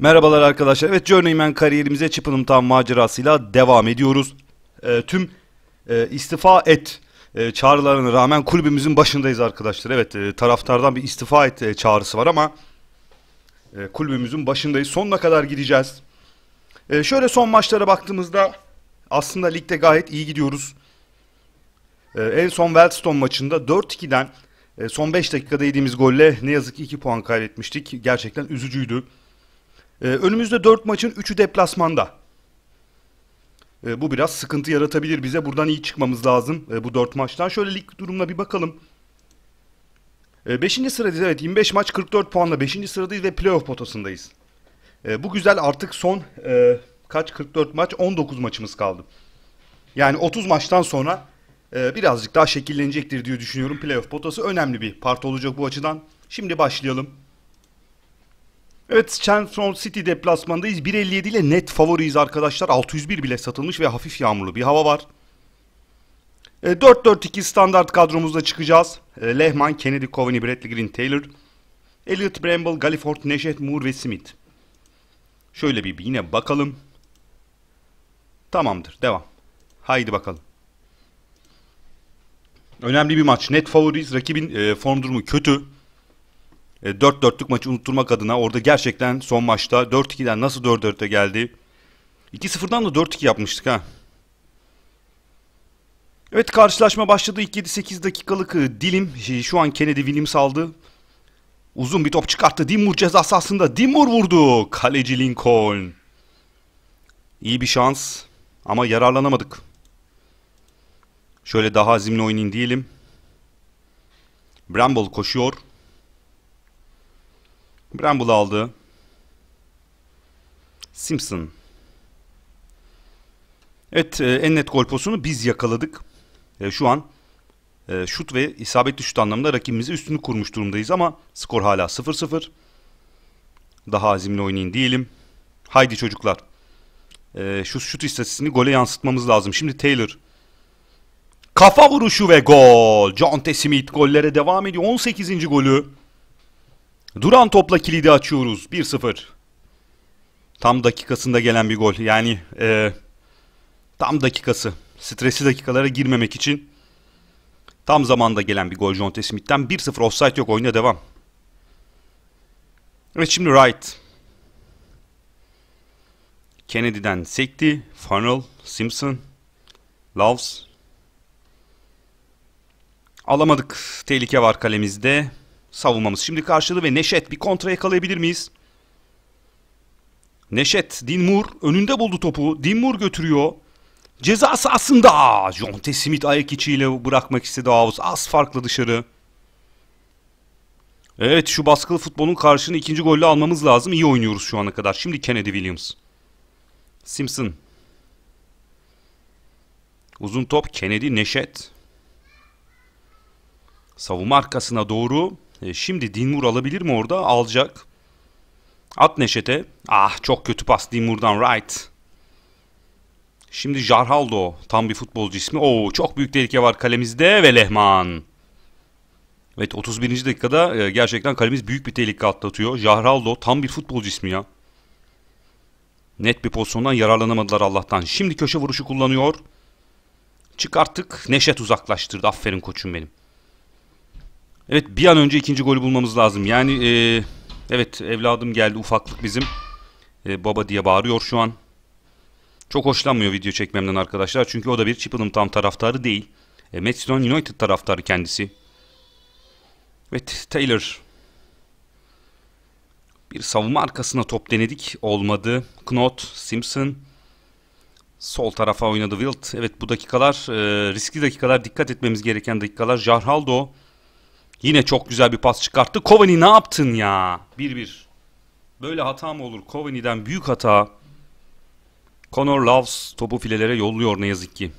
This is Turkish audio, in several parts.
Merhabalar arkadaşlar. Evet Journeyman kariyerimize Chippenham'tan macerasıyla devam ediyoruz. E, tüm e, istifa et e, çağrılarına rağmen kulübümüzün başındayız arkadaşlar. Evet e, taraftardan bir istifa et e, çağrısı var ama e, kulübümüzün başındayız. Sonuna kadar gideceğiz. E, şöyle son maçlara baktığımızda aslında ligde gayet iyi gidiyoruz. E, en son Wellstone maçında 4-2'den e, son 5 dakikada yediğimiz golle ne yazık ki 2 puan kaybetmiştik. Gerçekten üzücüydü. E, önümüzde 4 maçın 3'ü deplasmanda. E, bu biraz sıkıntı yaratabilir bize. Buradan iyi çıkmamız lazım e, bu 4 maçtan. Şöyle lig durumuna bir bakalım. 5. E, ee, sıradayız evet 25 maç 44 puanla 5. sıradayız ve playoff potasındayız. E, bu güzel artık son e, kaç 44 maç 19 maçımız kaldı. Yani 30 maçtan sonra e, birazcık daha şekillenecektir diye düşünüyorum. Playoff potası önemli bir part olacak bu açıdan. Şimdi başlayalım. Evet Chanson City deplasmandayız. 1.57 ile net favoriyiz arkadaşlar. 601 bile satılmış ve hafif yağmurlu bir hava var. 4-4-2 e, standart kadromuzda çıkacağız. E, Lehman, Kennedy, Coveney, Bradley Green, Taylor, Elliot Bramble, Galliford, Neşet, Moore ve Smith. Şöyle bir yine bakalım. Tamamdır. Devam. Haydi bakalım. Önemli bir maç. Net favoriyiz. Rakibin e, form durumu kötü. 4 e, dörtlük maçı unutturmak adına orada gerçekten son maçta 4-2'den nasıl 4-4'e geldi? 2-0'dan da 4-2 yapmıştık ha. Evet karşılaşma başladı. İlk 7-8 dakikalık e, dilim. Şey, şu an Kennedy Williams aldı. Uzun bir top çıkarttı. Dimur ceza sahasında. Dimur vurdu. Kaleci Lincoln. İyi bir şans ama yararlanamadık. Şöyle daha azimli oynayın diyelim. Bramble koşuyor. Bramble aldı. Simpson. Evet e, en net gol pozisyonu biz yakaladık. E, şu an e, şut ve isabetli şut anlamında rakibimize üstünü kurmuş durumdayız ama skor hala 0-0. Daha azimli oynayın diyelim. Haydi çocuklar. E, şu şut istatistiğini gole yansıtmamız lazım. Şimdi Taylor. Kafa vuruşu ve gol. John T. Smith gollere devam ediyor. 18. golü. Duran topla kilidi açıyoruz. 1-0. Tam dakikasında gelen bir gol. Yani e, tam dakikası. Stresli dakikalara girmemek için tam zamanda gelen bir gol John T. Smith'ten. 1-0 offside yok. Oyuna devam. Evet şimdi Wright. Kennedy'den sekti. Funnel, Simpson, Loves. Alamadık. Tehlike var kalemizde savunmamız. Şimdi karşıladı ve Neşet bir kontra yakalayabilir miyiz? Neşet Dinmur önünde buldu topu. Dinmur götürüyor. cezası aslında Jonte Smith ayak içiyle bırakmak istedi Havuz. Az farklı dışarı. Evet şu baskılı futbolun karşını ikinci golle almamız lazım. İyi oynuyoruz şu ana kadar. Şimdi Kennedy Williams. Simpson. Uzun top Kennedy Neşet. Savunma arkasına doğru. E, şimdi Dinmur alabilir mi orada? Alacak. At Neşet'e. Ah çok kötü pas Dinmur'dan right. Şimdi Jarhaldo tam bir futbolcu ismi. Oo çok büyük tehlike var kalemizde ve Lehman. Evet 31. dakikada e, gerçekten kalemiz büyük bir tehlike atlatıyor. Jarhaldo tam bir futbolcu ismi ya. Net bir pozisyondan yararlanamadılar Allah'tan. Şimdi köşe vuruşu kullanıyor. Çıkarttık. Neşet uzaklaştırdı. Aferin koçum benim. Evet bir an önce ikinci golü bulmamız lazım. Yani e, evet evladım geldi ufaklık bizim. E, baba diye bağırıyor şu an. Çok hoşlanmıyor video çekmemden arkadaşlar. Çünkü o da bir Chippenham tam taraftarı değil. E, Manchester United taraftarı kendisi. Evet Taylor. Bir savunma arkasına top denedik. Olmadı. Knot, Simpson. Sol tarafa oynadı Wilt. Evet bu dakikalar e, riskli dakikalar. Dikkat etmemiz gereken dakikalar. Jarhaldo. Jarhaldo. Yine çok güzel bir pas çıkarttı. Kovani ne yaptın ya? 1-1. Böyle hata mı olur? Kovani'den büyük hata. Connor Loves topu filelere yolluyor ne yazık ki.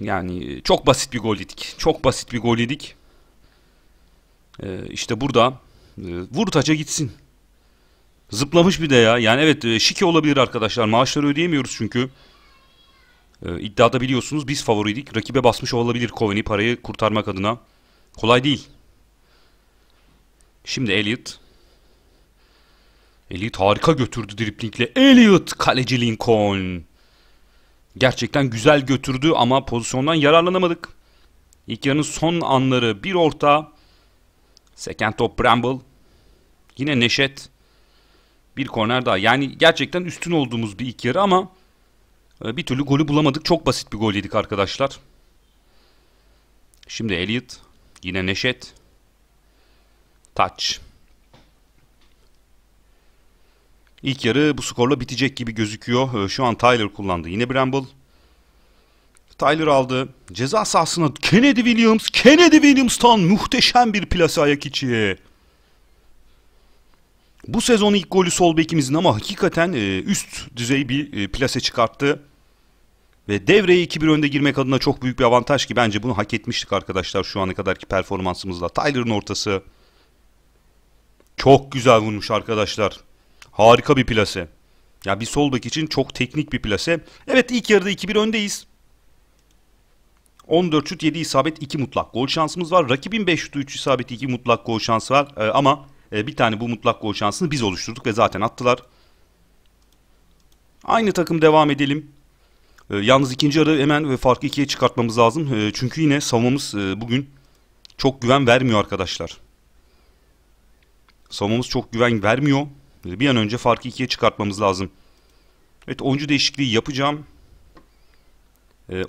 Yani e, çok basit bir gol yedik. Çok basit bir gol yedik. Ee, işte burada e, vur taça gitsin. Zıplamış bir de ya. Yani evet e, şike olabilir arkadaşlar. Maaşları ödeyemiyoruz çünkü. E, iddiada biliyorsunuz biz favoriydik. Rakibe basmış olabilir Coveney parayı kurtarmak adına. Kolay değil. Şimdi Elliot. Elliot harika götürdü driplingle. Elliot kaleci Lincoln. Gerçekten güzel götürdü ama pozisyondan yararlanamadık. İlk yarının son anları bir orta. Second top Bramble. Yine Neşet. Bir korner daha. Yani gerçekten üstün olduğumuz bir ilk yarı ama ee, bir türlü golü bulamadık. Çok basit bir gol yedik arkadaşlar. Şimdi Elliot. Yine Neşet. Touch. İlk yarı bu skorla bitecek gibi gözüküyor. Ee, şu an Tyler kullandı. Yine Bramble. Tyler aldı. Ceza sahasına Kennedy Williams. Kennedy Williams'tan muhteşem bir plase ayak içi. Bu sezon ilk golü sol bekimizin ama hakikaten e, üst düzey bir e, plase çıkarttı ve devreye 2-1 önde girmek adına çok büyük bir avantaj ki bence bunu hak etmiştik arkadaşlar şu ana kadarki performansımızla. Tyler'ın ortası çok güzel vurmuş arkadaşlar. Harika bir plase. Ya bir sol bek için çok teknik bir plase. Evet ilk yarıda 2-1 öndeyiz. 14 şut 7 isabet 2 mutlak gol şansımız var. Rakibin 5 şutu 3 isabet 2 mutlak gol şansı var. Ee, ama e, bir tane bu mutlak gol şansını biz oluşturduk ve zaten attılar. Aynı takım devam edelim. Ee, yalnız ikinci yarı hemen ve farkı ikiye çıkartmamız lazım. Ee, çünkü yine savunmamız e, bugün çok güven vermiyor arkadaşlar. Savunmamız çok güven vermiyor. Ee, bir an önce farkı ikiye çıkartmamız lazım. Evet oyuncu değişikliği yapacağım. E,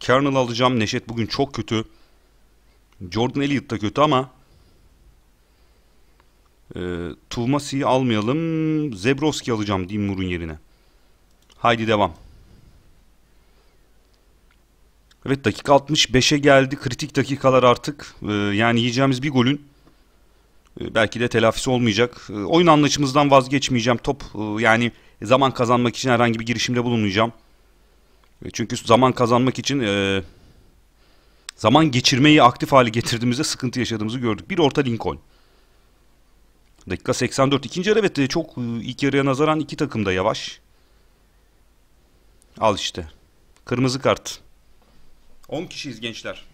Kernel alacağım. Neşet bugün çok kötü. Jordan Elliott da kötü ama e, Tuvmasi'yi almayalım. Zebroski alacağım Dimur'un yerine. Haydi devam. Evet dakika 65'e geldi. Kritik dakikalar artık. E, yani yiyeceğimiz bir golün e, belki de telafisi olmayacak. E, oyun anlayışımızdan vazgeçmeyeceğim. Top yani zaman kazanmak için herhangi bir girişimde bulunmayacağım. çünkü zaman kazanmak için zaman geçirmeyi aktif hale getirdiğimizde sıkıntı yaşadığımızı gördük. Bir orta Lincoln. Dakika 84. İkinci yarı evet çok ilk yarıya nazaran iki takım da yavaş. Al işte. Kırmızı kart. 10 kişiyiz gençler.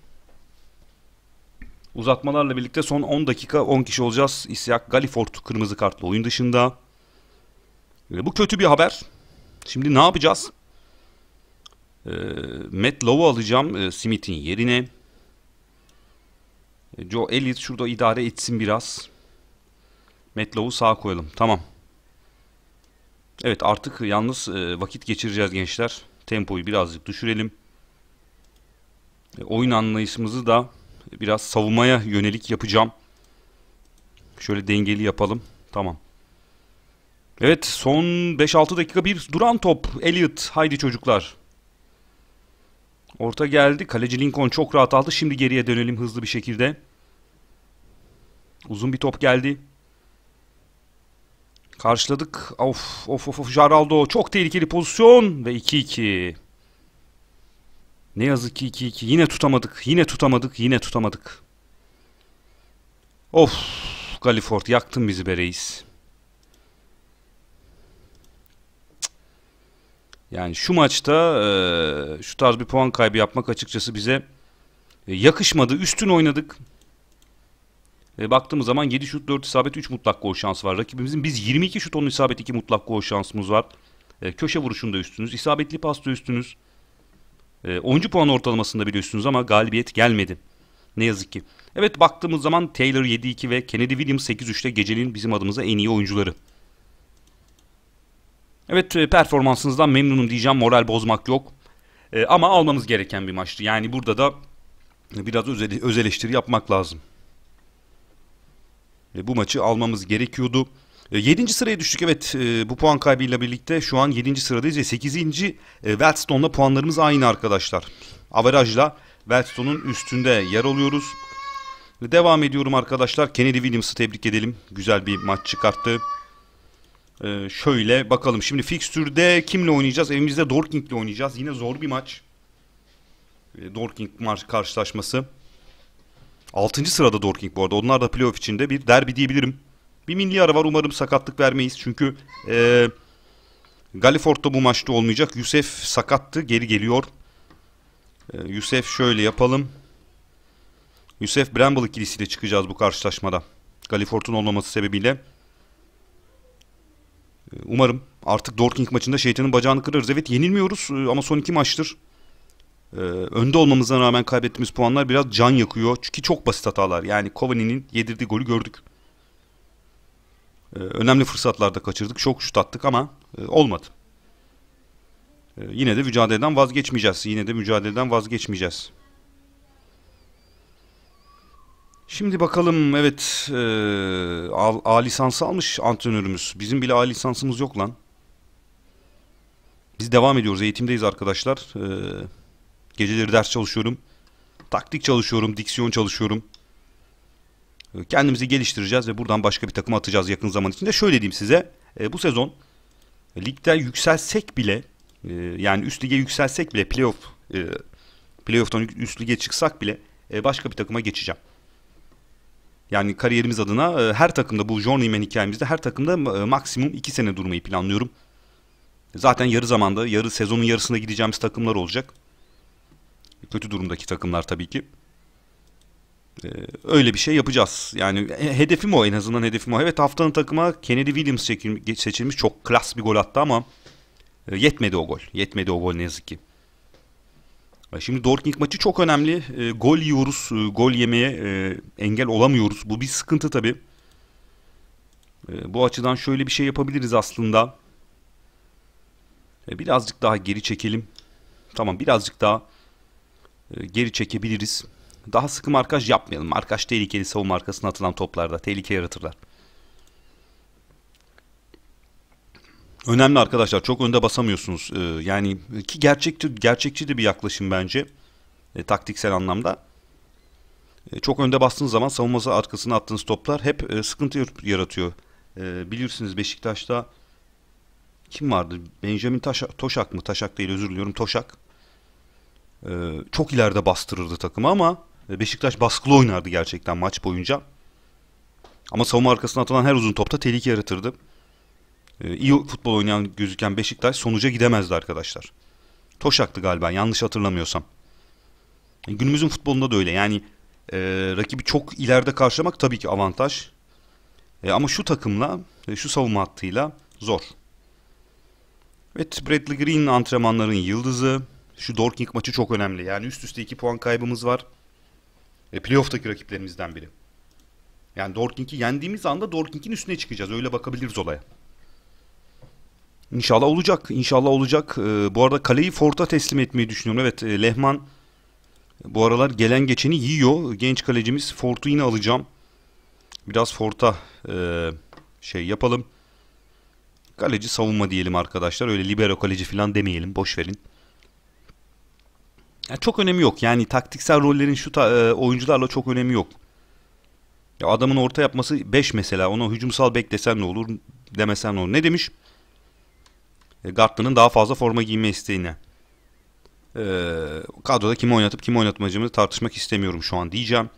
Uzatmalarla birlikte son 10 dakika 10 kişi olacağız. İsyak Galifort kırmızı kartlı oyun dışında. E, bu kötü bir haber. Şimdi ne yapacağız? E, Matt Lowe'u alacağım e, Smith'in yerine. E, Joe Elliott şurada idare etsin biraz. Matt Lowe'u sağa koyalım. Tamam. Evet artık yalnız e, vakit geçireceğiz gençler. Tempoyu birazcık düşürelim. E, oyun anlayışımızı da biraz savunmaya yönelik yapacağım. Şöyle dengeli yapalım. Tamam. Evet son 5-6 dakika bir duran top. Elliot haydi çocuklar. Orta geldi. Kaleci Lincoln çok rahat aldı. Şimdi geriye dönelim hızlı bir şekilde. Uzun bir top geldi. Karşıladık. Of of of Jaraldo çok tehlikeli pozisyon ve 2-2. Ne yazık ki 2-2. Yine tutamadık. Yine tutamadık. Yine tutamadık. Of. Galifort yaktın bizi be Yani şu maçta şu tarz bir puan kaybı yapmak açıkçası bize yakışmadı. Üstün oynadık. E, baktığımız zaman 7 şut 4 isabet 3 mutlak gol şansı var. Rakibimizin biz 22 şut 10 isabet 2 mutlak gol şansımız var. köşe vuruşunda üstünüz. isabetli pasta üstünüz. E, oyuncu puan ortalamasında biliyorsunuz ama galibiyet gelmedi. Ne yazık ki. Evet baktığımız zaman Taylor 7-2 ve Kennedy Williams 8-3'te gecenin bizim adımıza en iyi oyuncuları. Evet e, performansınızdan memnunum diyeceğim. Moral bozmak yok. E, ama almamız gereken bir maçtı. Yani burada da biraz öz eleştiri yapmak lazım. E, bu maçı almamız gerekiyordu. 7. E, sıraya düştük evet e, bu puan kaybıyla birlikte şu an 7. sıradayız ve 8. E, Wellstone'la puanlarımız aynı arkadaşlar. Averajla Wellstone'un üstünde yer alıyoruz. Devam ediyorum arkadaşlar. Kennedy Williams'ı tebrik edelim. Güzel bir maç çıkarttı. şöyle bakalım. Şimdi fixtürde kimle oynayacağız? Evimizde Dorking'le oynayacağız. Yine zor bir maç. Ee, Dorking karşılaşması. 6. sırada Dorking bu arada. Onlar da playoff içinde bir derbi diyebilirim. Bir milli ara var umarım sakatlık vermeyiz. Çünkü e, Galiford da bu maçta olmayacak. Yusef sakattı geri geliyor. E, Yusef şöyle yapalım. Yusef Bramble ikilisiyle çıkacağız bu karşılaşmada. Galiford'un olmaması sebebiyle. E, umarım artık Dorking maçında şeytanın bacağını kırarız. Evet yenilmiyoruz e, ama son iki maçtır. Ee, önde olmamıza rağmen kaybettiğimiz puanlar biraz can yakıyor. Çünkü çok basit hatalar. Yani Kovani'nin yedirdiği golü gördük. Ee, önemli fırsatlarda kaçırdık. Çok şut attık ama e, olmadı. Ee, yine de mücadeleden vazgeçmeyeceğiz. Yine de mücadeleden vazgeçmeyeceğiz. Şimdi bakalım evet e, A, A lisansı almış antrenörümüz. Bizim bile A lisansımız yok lan. Biz devam ediyoruz. Eğitimdeyiz arkadaşlar. Ee, geceleri ders çalışıyorum. Taktik çalışıyorum. Diksiyon çalışıyorum. Kendimizi geliştireceğiz ve buradan başka bir takıma atacağız yakın zaman içinde. Şöyle diyeyim size e, bu sezon e, ligden yükselsek bile e, yani üst lige yükselsek bile playoff playoff'tan üst lige çıksak bile başka bir takıma geçeceğim. Yani kariyerimiz adına her takımda bu journeyman hikayemizde her takımda maksimum 2 sene durmayı planlıyorum. Zaten yarı zamanda yarı sezonun yarısında gideceğimiz takımlar olacak. Kötü durumdaki takımlar tabii ki. Ee, öyle bir şey yapacağız. Yani e, hedefim o en azından hedefim o. Evet haftanın takıma Kennedy Williams seçilmiş. Çok klas bir gol attı ama e, yetmedi o gol. Yetmedi o gol ne yazık ki. E, şimdi Dortmund maçı çok önemli. E, gol yiyoruz, e, gol yemeye e, engel olamıyoruz. Bu bir sıkıntı tabii. E, bu açıdan şöyle bir şey yapabiliriz aslında. E, birazcık daha geri çekelim. Tamam birazcık daha e, geri çekebiliriz. Daha sıkı markaj yapmayalım. Markaj tehlikeli savunma arkasına atılan toplarda. Tehlike yaratırlar. Önemli arkadaşlar. Çok önde basamıyorsunuz. Ee, yani ki gerçekçi, gerçekçi de bir yaklaşım bence. E, taktiksel anlamda. E, çok önde bastığınız zaman savunması arkasına attığınız toplar hep e, sıkıntı yaratıyor. E, bilirsiniz Beşiktaş'ta kim vardı? Benjamin Taşak, Toşak mı? Taşak değil özür diliyorum. Toşak. E, çok ileride bastırırdı takımı ama ee, Beşiktaş baskılı oynardı gerçekten maç boyunca. Ama savunma arkasına atılan her uzun topta tehlike yaratırdı. Ee, iyi futbol oynayan gözüken Beşiktaş sonuca gidemezdi arkadaşlar. Toşak'tı galiba yanlış hatırlamıyorsam. E, günümüzün futbolunda da öyle. Yani e, rakibi çok ileride karşılamak tabii ki avantaj. E, ama şu takımla, e, şu savunma hattıyla zor. Evet Bradley Green antrenmanların yıldızı. Şu Dorking maçı çok önemli. Yani üst üste 2 puan kaybımız var. E, playoff'taki rakiplerimizden biri. Yani Dorking'i yendiğimiz anda Dorking'in üstüne çıkacağız. Öyle bakabiliriz olaya. İnşallah olacak. İnşallah olacak. Ee, bu arada kaleyi Fort'a teslim etmeyi düşünüyorum. Evet e, Lehman e, bu aralar gelen geçeni yiyor. Genç kalecimiz Fort'u yine alacağım. Biraz Fort'a e, şey yapalım. Kaleci savunma diyelim arkadaşlar. Öyle libero kaleci falan demeyelim. Boş verin yani çok önemi yok. Yani taktiksel rollerin şu ta, e, oyuncularla çok önemi yok. Ya adamın orta yapması 5 mesela. Ona hücumsal beklesen ne olur, demesen ne olur. Ne demiş? E, Gartman'ın daha fazla forma giyme isteğine. E, kadroda kimi oynatıp kimi oynatmayacağımı tartışmak istemiyorum şu an diyeceğim.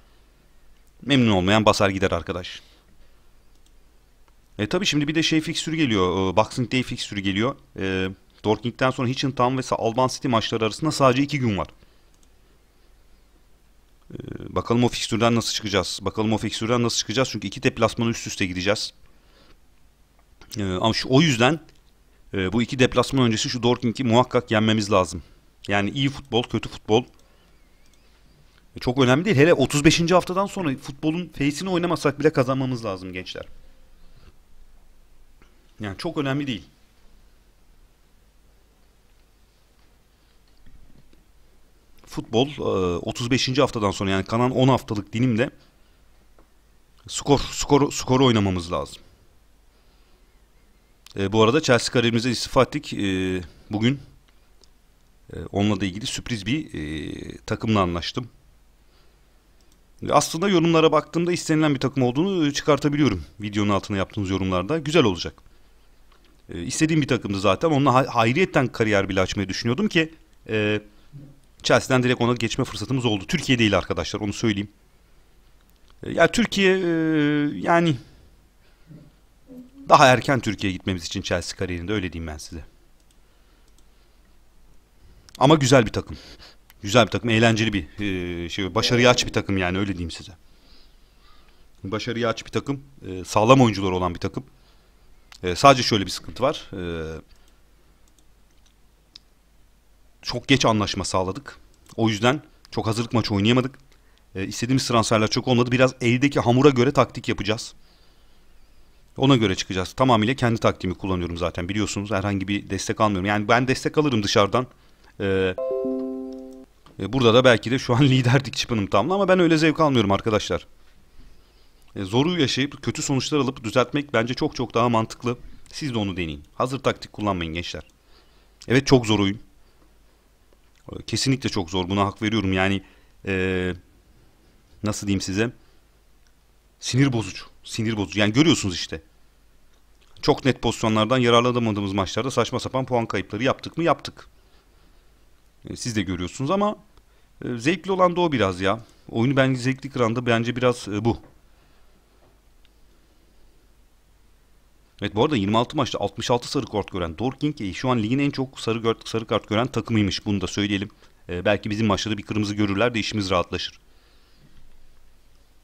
Memnun olmayan basar gider arkadaş. E tabi şimdi bir de şey fikstürü geliyor. E, Boxing Day fikstürü geliyor. E, Dortmund'den sonra Hitchin Town ve Alban City maçları arasında sadece 2 gün var. Ee, bakalım o fikstürden nasıl çıkacağız. Bakalım o fikstürden nasıl çıkacağız. Çünkü iki deplasmanı üst üste gideceğiz. Ee, ama şu, o yüzden e, bu iki deplasman öncesi şu Dortmund'i muhakkak yenmemiz lazım. Yani iyi futbol, kötü futbol. E, çok önemli değil. Hele 35. haftadan sonra futbolun face'ini oynamasak bile kazanmamız lazım gençler. Yani çok önemli değil. futbol 35. E, haftadan sonra yani kanan 10 haftalık dilimde skor skor skoru oynamamız lazım. E, bu arada Chelsea kariyerimize istifa ettik. E, bugün e, onunla da ilgili sürpriz bir e, takımla anlaştım. E, aslında yorumlara baktığımda istenilen bir takım olduğunu e, çıkartabiliyorum. Videonun altına yaptığınız yorumlarda. Güzel olacak. E, istediğim bir takımdı zaten. Onunla hayriyetten kariyer bile açmayı düşünüyordum ki... E, Chelsea'den direkt ona geçme fırsatımız oldu. Türkiye değil arkadaşlar onu söyleyeyim. E, ya Türkiye e, yani daha erken Türkiye'ye gitmemiz için Chelsea kariyerinde öyle diyeyim ben size. Ama güzel bir takım. Güzel bir takım, eğlenceli bir e, şey, başarıya aç bir takım yani öyle diyeyim size. Başarıya aç bir takım, sağlam oyuncular olan bir takım. sadece şöyle bir sıkıntı var. E, çok geç anlaşma sağladık. O yüzden çok hazırlık maçı oynayamadık. E, istediğimiz transferler çok olmadı. Biraz eldeki hamura göre taktik yapacağız. Ona göre çıkacağız. Tamamıyla kendi taktiğimi kullanıyorum zaten biliyorsunuz. Herhangi bir destek almıyorum. Yani ben destek alırım dışarıdan. Ee, burada da belki de şu an liderdik çıpınım tamla ama ben öyle zevk almıyorum arkadaşlar. E, zoru yaşayıp kötü sonuçlar alıp düzeltmek bence çok çok daha mantıklı. Siz de onu deneyin. Hazır taktik kullanmayın gençler. Evet çok zor oyun. Kesinlikle çok zor. Buna hak veriyorum. Yani e, nasıl diyeyim size? Sinir bozucu. Sinir bozucu. Yani görüyorsunuz işte. Çok net pozisyonlardan yararlanamadığımız maçlarda saçma sapan puan kayıpları yaptık mı? Yaptık. E, siz de görüyorsunuz ama e, zevkli olan da o biraz ya. Oyunu ben zevkli kıran da bence biraz e, bu. Evet bu arada 26 maçta 66 sarı kart gören Dorking e, şu an ligin en çok sarı, kart, sarı kart gören takımıymış. Bunu da söyleyelim. E, belki bizim maçlarda bir kırmızı görürler de işimiz rahatlaşır.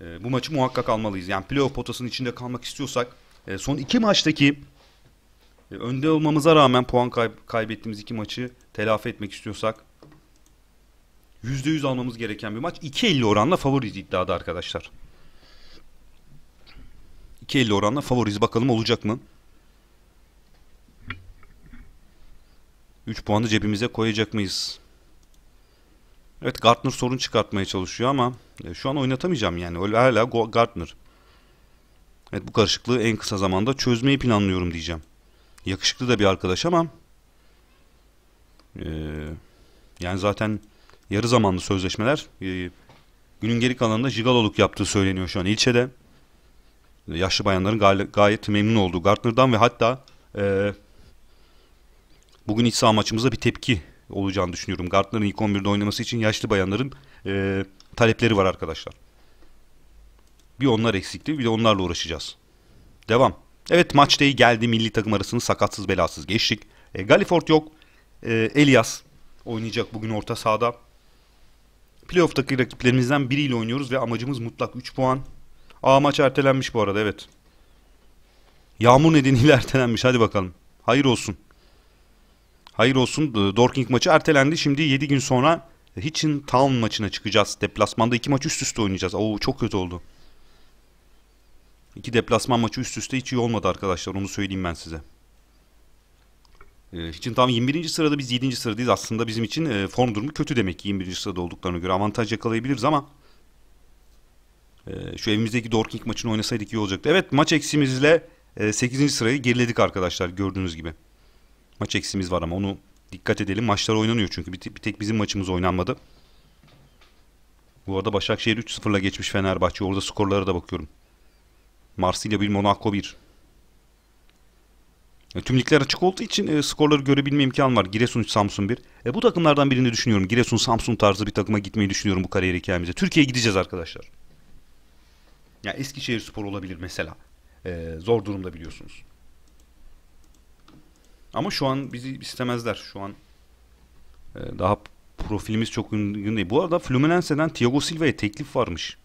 E, bu maçı muhakkak almalıyız. Yani playoff potasının içinde kalmak istiyorsak e, son iki maçtaki e, önde olmamıza rağmen puan kay- kaybettiğimiz iki maçı telafi etmek istiyorsak %100 almamız gereken bir maç. 2.50 oranla favori iddiada arkadaşlar. %52.50 oranla favoriz. Bakalım olacak mı? 3 puanı cebimize koyacak mıyız? Evet Gartner sorun çıkartmaya çalışıyor ama e, şu an oynatamayacağım yani. Öyle hala Gartner. Evet bu karışıklığı en kısa zamanda çözmeyi planlıyorum diyeceğim. Yakışıklı da bir arkadaş ama ee, yani zaten yarı zamanlı sözleşmeler e, günün geri kalanında jigaloluk yaptığı söyleniyor şu an ilçede yaşlı bayanların gay- gayet memnun olduğu Gartner'dan ve hatta e, bugün iç saha maçımızda bir tepki olacağını düşünüyorum. Gartner'ın ilk 11'de oynaması için yaşlı bayanların e, talepleri var arkadaşlar. Bir onlar eksikti bir de onlarla uğraşacağız. Devam. Evet maç değil geldi milli takım arasını sakatsız belasız geçtik. E, Galifort yok. E, Elias oynayacak bugün orta sahada. Playoff'taki rakiplerimizden biriyle oynuyoruz ve amacımız mutlak 3 puan. Aa maç ertelenmiş bu arada evet. Yağmur nedeniyle ertelenmiş hadi bakalım. Hayır olsun. Hayır olsun Dorking maçı ertelendi. Şimdi 7 gün sonra Hitchin Town maçına çıkacağız. Deplasmanda iki maç üst üste oynayacağız. Oo çok kötü oldu. İki deplasman maçı üst üste hiç iyi olmadı arkadaşlar. Onu söyleyeyim ben size. Ee, Hitchin Town 21. sırada biz 7. sıradayız. Aslında bizim için e, form durumu kötü demek ki 21. sırada olduklarına göre. Avantaj yakalayabiliriz ama ee, şu evimizdeki Dorking maçını oynasaydık iyi olacaktı. Evet maç eksimizle e, 8. sırayı geriledik arkadaşlar gördüğünüz gibi. Maç eksimiz var ama onu dikkat edelim. Maçlar oynanıyor çünkü bir, tek bizim maçımız oynanmadı. Bu arada Başakşehir 3-0'la geçmiş Fenerbahçe. Orada skorlara da bakıyorum. Marsilya 1, Monaco 1. E, tüm ligler açık olduğu için e, skorları görebilme imkanı var. Giresun 3, Samsun 1. E, bu takımlardan birini düşünüyorum. Giresun, Samsun tarzı bir takıma gitmeyi düşünüyorum bu kariyer hikayemize. Türkiye'ye gideceğiz arkadaşlar. Ya yani Eskişehir Spor olabilir mesela. Ee, zor durumda biliyorsunuz. Ama şu an bizi istemezler. Şu an e, daha profilimiz çok uygun değil. Bu arada Fluminense'den Thiago Silva'ya teklif varmış.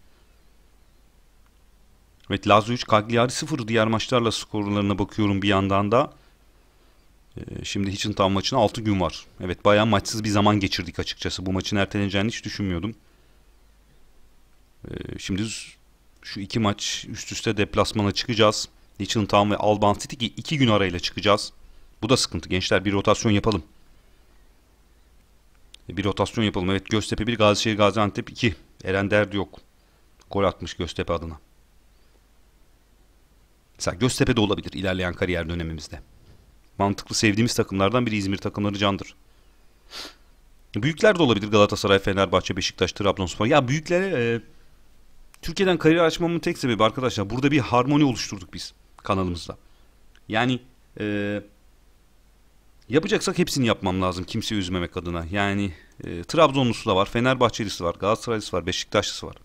Evet Lazio 3 Cagliari 0 diğer maçlarla skorlarına bakıyorum bir yandan da. Ee, şimdi tam maçına 6 gün var. Evet bayağı maçsız bir zaman geçirdik açıkçası. Bu maçın erteleneceğini hiç düşünmüyordum. Ee, şimdi şu iki maç üst üste deplasmana çıkacağız. Legion Town ve Alban City iki gün arayla çıkacağız. Bu da sıkıntı gençler bir rotasyon yapalım. E, bir rotasyon yapalım. Evet Göztepe 1, Gazişehir, Gaziantep 2. Eren Derdi yok. Gol atmış Göztepe adına. Mesela Göztepe de olabilir ilerleyen kariyer dönemimizde. Mantıklı sevdiğimiz takımlardan biri İzmir takımları candır. E, büyükler de olabilir Galatasaray, Fenerbahçe, Beşiktaş, Trabzonspor. Ya büyüklere Türkiye'den kariyer açmamın tek sebebi arkadaşlar burada bir harmoni oluşturduk biz kanalımızda. Yani e, yapacaksak hepsini yapmam lazım kimseyi üzmemek adına. Yani e, Trabzonlusu da var, Fenerbahçelisi var, Galatasaraylısı var, Beşiktaşlısı var.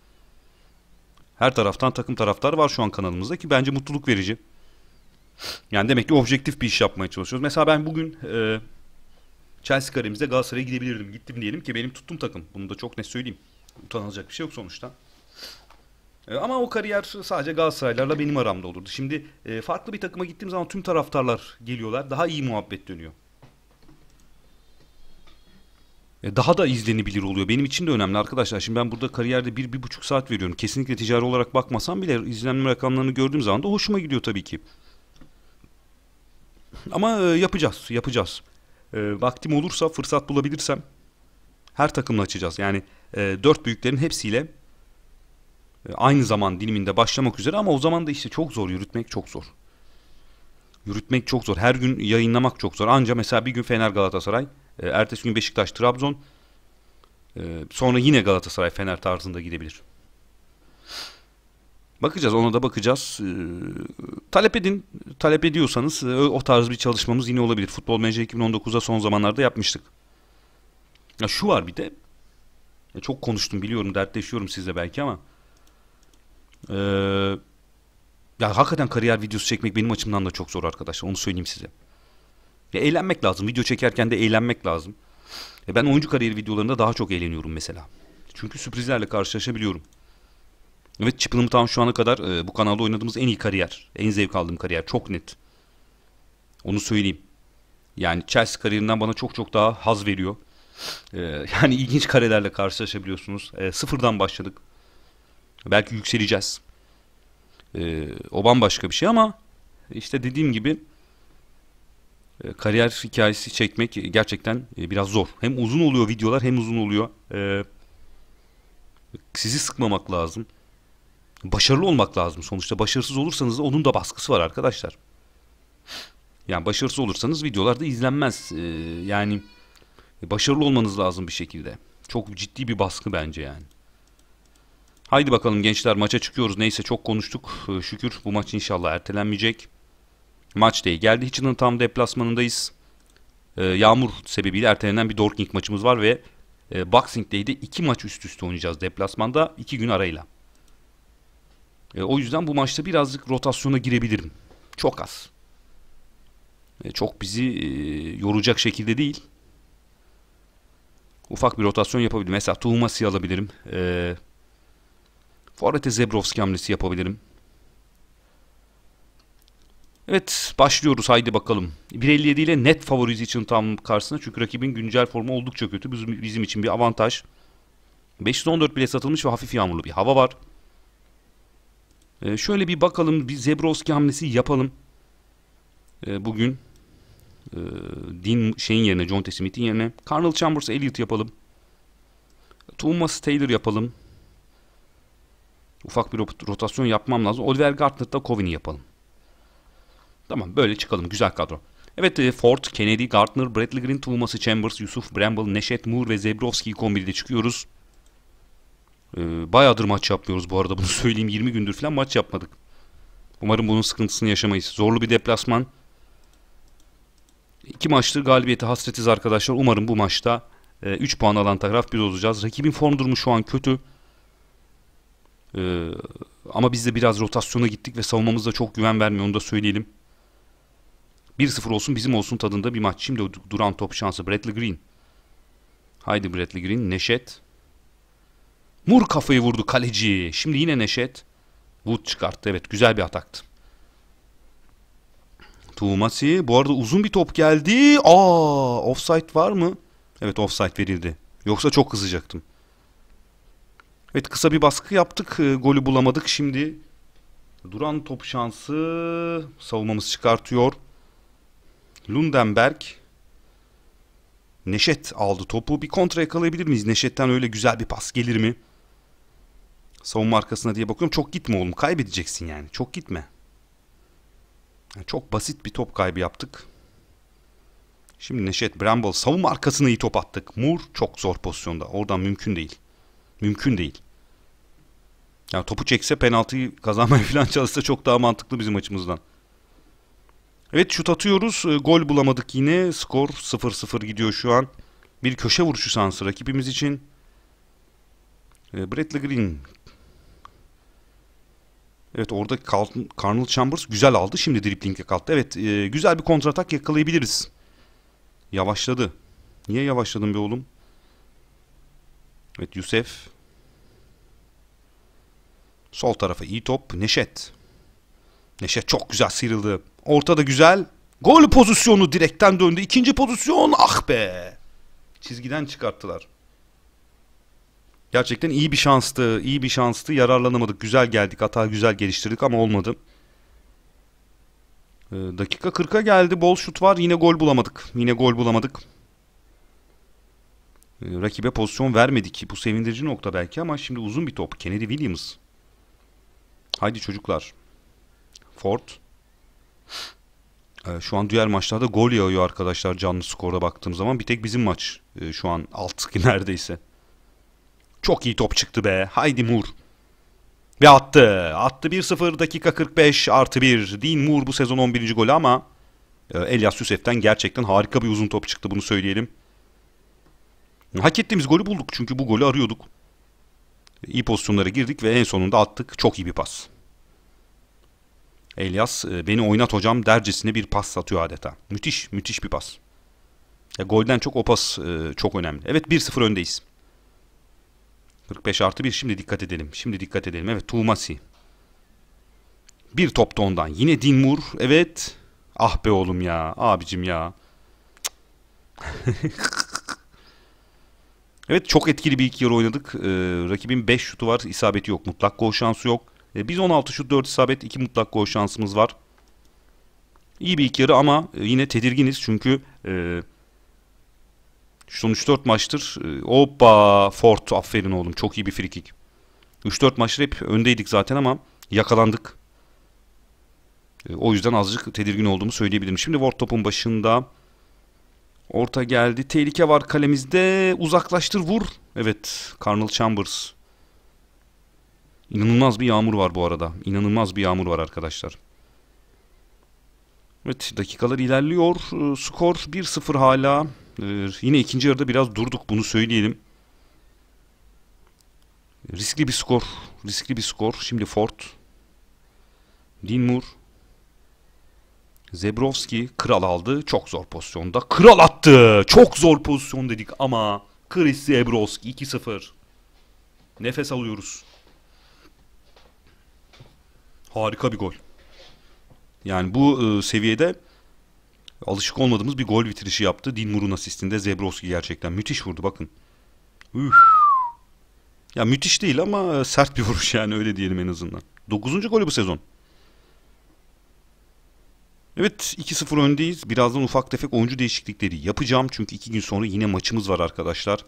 Her taraftan takım taraftarı var şu an kanalımızda ki bence mutluluk verici. Yani demek ki objektif bir iş yapmaya çalışıyoruz. Mesela ben bugün e, Chelsea karemizde Galatasaray'a gidebilirdim. Gittim diyelim ki benim tuttum takım. Bunu da çok net söyleyeyim. Utanılacak bir şey yok sonuçta. Ee, ama o kariyer sadece Galatasaraylarla benim aramda olurdu. Şimdi e, farklı bir takıma gittiğim zaman tüm taraftarlar geliyorlar. Daha iyi muhabbet dönüyor. E, daha da izlenebilir oluyor. Benim için de önemli arkadaşlar. Şimdi ben burada kariyerde bir, bir buçuk saat veriyorum. Kesinlikle ticari olarak bakmasam bile izlenme rakamlarını gördüğüm zaman da hoşuma gidiyor tabii ki. Ama e, yapacağız, yapacağız. vaktim olursa, fırsat bulabilirsem her takımla açacağız. Yani dört büyüklerin hepsiyle ee, aynı zaman diliminde başlamak üzere ama o zaman da işte çok zor yürütmek çok zor. Yürütmek çok zor. Her gün yayınlamak çok zor. Anca mesela bir gün Fener Galatasaray, e, ertesi gün Beşiktaş Trabzon, e, sonra yine Galatasaray Fener tarzında gidebilir. Bakacağız ona da bakacağız. Ee, talep edin. Talep ediyorsanız e, o tarz bir çalışmamız yine olabilir. Futbol Manager 2019'da son zamanlarda yapmıştık. Ya şu var bir de. Ya çok konuştum biliyorum dertleşiyorum sizle belki ama. Ee, ya hakikaten kariyer videosu çekmek benim açımdan da çok zor arkadaşlar. Onu söyleyeyim size. Ya eğlenmek lazım. Video çekerken de eğlenmek lazım. Ya e ben oyuncu kariyeri videolarında daha çok eğleniyorum mesela. Çünkü sürprizlerle karşılaşabiliyorum. Evet Çıpınım Town şu ana kadar e, bu kanalda oynadığımız en iyi kariyer. En zevk aldığım kariyer. Çok net. Onu söyleyeyim. Yani Chelsea kariyerinden bana çok çok daha haz veriyor. E, yani ilginç karelerle karşılaşabiliyorsunuz. E, sıfırdan başladık. Belki yükseleceğiz. Ee, o bambaşka bir şey ama işte dediğim gibi e, kariyer hikayesi çekmek gerçekten e, biraz zor. Hem uzun oluyor videolar hem uzun oluyor. Ee, sizi sıkmamak lazım. Başarılı olmak lazım sonuçta. Başarısız olursanız da onun da baskısı var arkadaşlar. Yani başarısız olursanız videolarda izlenmez. Ee, yani başarılı olmanız lazım bir şekilde. Çok ciddi bir baskı bence yani. Haydi bakalım gençler maça çıkıyoruz. Neyse çok konuştuk. Ee, şükür bu maç inşallah ertelenmeyecek. Maç değil. Geldi Hitchin'ın tam deplasmanındayız. Ee, yağmur sebebiyle ertelenen bir Dorking maçımız var ve e, Boxing Day'de iki maç üst üste oynayacağız deplasmanda. iki gün arayla. E, o yüzden bu maçta birazcık rotasyona girebilirim. Çok az. E, çok bizi e, yoracak şekilde değil. Ufak bir rotasyon yapabilirim. Mesela Tuğmas'ı alabilirim. Eee Forvet'e Zebrovski hamlesi yapabilirim. Evet başlıyoruz haydi bakalım. 1.57 ile net favorisi için tam karşısında çünkü rakibin güncel formu oldukça kötü. Bizim, bizim için bir avantaj. 514 bile satılmış ve hafif yağmurlu bir hava var. Ee, şöyle bir bakalım bir Zebrowski hamlesi yapalım. Ee, bugün e, Dean şeyin yerine John T. Smith'in yerine Carnal Chambers Elliot yapalım. Thomas Taylor yapalım. Ufak bir rotasyon yapmam lazım. Oliver Gardner'da Covin'i yapalım. Tamam böyle çıkalım. Güzel kadro. Evet e, Ford, Kennedy, Gardner, Bradley Green, Tulması Chambers, Yusuf Bramble, Neşet Moore ve Zebrowski ilk çıkıyoruz. Ee, bayağıdır maç yapmıyoruz bu arada bunu söyleyeyim. 20 gündür falan maç yapmadık. Umarım bunun sıkıntısını yaşamayız. Zorlu bir deplasman. İki maçtır galibiyeti hasretiz arkadaşlar. Umarım bu maçta 3 e, puan alan taraf biz olacağız. Rakibin form durumu şu an kötü. Ee, ama biz de biraz rotasyona gittik ve savunmamız çok güven vermiyor onu da söyleyelim. 1-0 olsun bizim olsun tadında bir maç. Şimdi duran top şansı Bradley Green. Haydi Bradley Green. Neşet. Mur kafayı vurdu kaleci. Şimdi yine Neşet. Wood çıkarttı. Evet güzel bir ataktı. Tuğmasi. Bu arada uzun bir top geldi. Aa, offside var mı? Evet offside verildi. Yoksa çok kızacaktım. Evet kısa bir baskı yaptık. E, golü bulamadık. Şimdi duran top şansı savunmamız çıkartıyor. Lundenberg Neşet aldı topu. Bir kontra yakalayabilir miyiz? Neşet'ten öyle güzel bir pas gelir mi? Savunma arkasına diye bakıyorum. Çok gitme oğlum. Kaybedeceksin yani. Çok gitme. Çok basit bir top kaybı yaptık. Şimdi Neşet Bramble savunma arkasına iyi top attık. Mur çok zor pozisyonda. Oradan mümkün değil. Mümkün değil. Yani topu çekse penaltıyı kazanmaya falan çalışsa çok daha mantıklı bizim açımızdan. Evet şut atıyoruz. Ee, gol bulamadık yine. Skor 0-0 gidiyor şu an. Bir köşe vuruşu sansı rakibimiz için. Ee, Bradley Green. Evet orada Carnal Chambers güzel aldı. Şimdi driplingle kalktı. Evet e, güzel bir kontratak yakalayabiliriz. Yavaşladı. Niye yavaşladın be oğlum? Evet Yusef. Sol tarafa iyi top. Neşet. Neşet çok güzel sıyrıldı. Ortada güzel. Gol pozisyonu direkten döndü. İkinci pozisyon. Ah be. Çizgiden çıkarttılar. Gerçekten iyi bir şanstı. iyi bir şanstı. Yararlanamadık. Güzel geldik. Hata güzel geliştirdik ama olmadı. Ee, dakika 40'a geldi. Bol şut var. Yine gol bulamadık. Yine gol bulamadık. Ee, rakibe pozisyon vermedi ki. Bu sevindirici nokta belki ama şimdi uzun bir top. Kennedy Williams. Haydi çocuklar. Ford. Ee, şu an diğer maçlarda gol yağıyor arkadaşlar canlı skorda baktığım zaman. Bir tek bizim maç ee, şu an alt neredeyse. Çok iyi top çıktı be. Haydi Mur. Ve attı. Attı 1-0 dakika 45 artı 1. Dean Mur bu sezon 11. golü ama e, Elias Yusef'ten gerçekten harika bir uzun top çıktı bunu söyleyelim. Hak ettiğimiz golü bulduk çünkü bu golü arıyorduk. İyi pozisyonlara girdik ve en sonunda attık. Çok iyi bir pas. Elias e, beni oynat hocam dercesine bir pas satıyor adeta. Müthiş, müthiş bir pas. Ya golden çok o pas e, çok önemli. Evet 1-0 öndeyiz. 45 artı 1 şimdi dikkat edelim. Şimdi dikkat edelim. Evet Tuğmasi. Bir top da ondan. Yine Dinmur. Evet. Ah be oğlum ya. Abicim ya. evet çok etkili bir iki yarı oynadık. Ee, rakibin 5 şutu var. isabeti yok. Mutlak gol şansı yok. E, biz 16 şu 4 isabet 2 mutlak gol şansımız var. İyi bir ilk yarı ama e, yine tedirginiz çünkü e, son 3-4 maçtır e, hoppa Ford aferin oğlum çok iyi bir frikik. 3-4 maçtır hep öndeydik zaten ama yakalandık. E, o yüzden azıcık tedirgin olduğumu söyleyebilirim. Şimdi Ward topun başında orta geldi. Tehlike var kalemizde. Uzaklaştır vur. Evet Carnal Chambers İnanılmaz bir yağmur var bu arada. İnanılmaz bir yağmur var arkadaşlar. Evet dakikalar ilerliyor. Ee, skor 1-0 hala. Ee, yine ikinci yarıda biraz durduk bunu söyleyelim. Riskli bir skor. Riskli bir skor. Şimdi Ford. Dinmur. Zebrowski kral aldı. Çok zor pozisyonda. Kral attı. Çok zor pozisyon dedik ama Chris Zebrowski 2-0. Nefes alıyoruz. Harika bir gol. Yani bu e, seviyede alışık olmadığımız bir gol bitirişi yaptı. Dilmur'un asistinde Zebrowski gerçekten müthiş vurdu bakın. Üf. Ya müthiş değil ama e, sert bir vuruş yani öyle diyelim en azından. 9. golü bu sezon. Evet 2-0 öndeyiz. Birazdan ufak tefek oyuncu değişiklikleri yapacağım. Çünkü 2 gün sonra yine maçımız var arkadaşlar.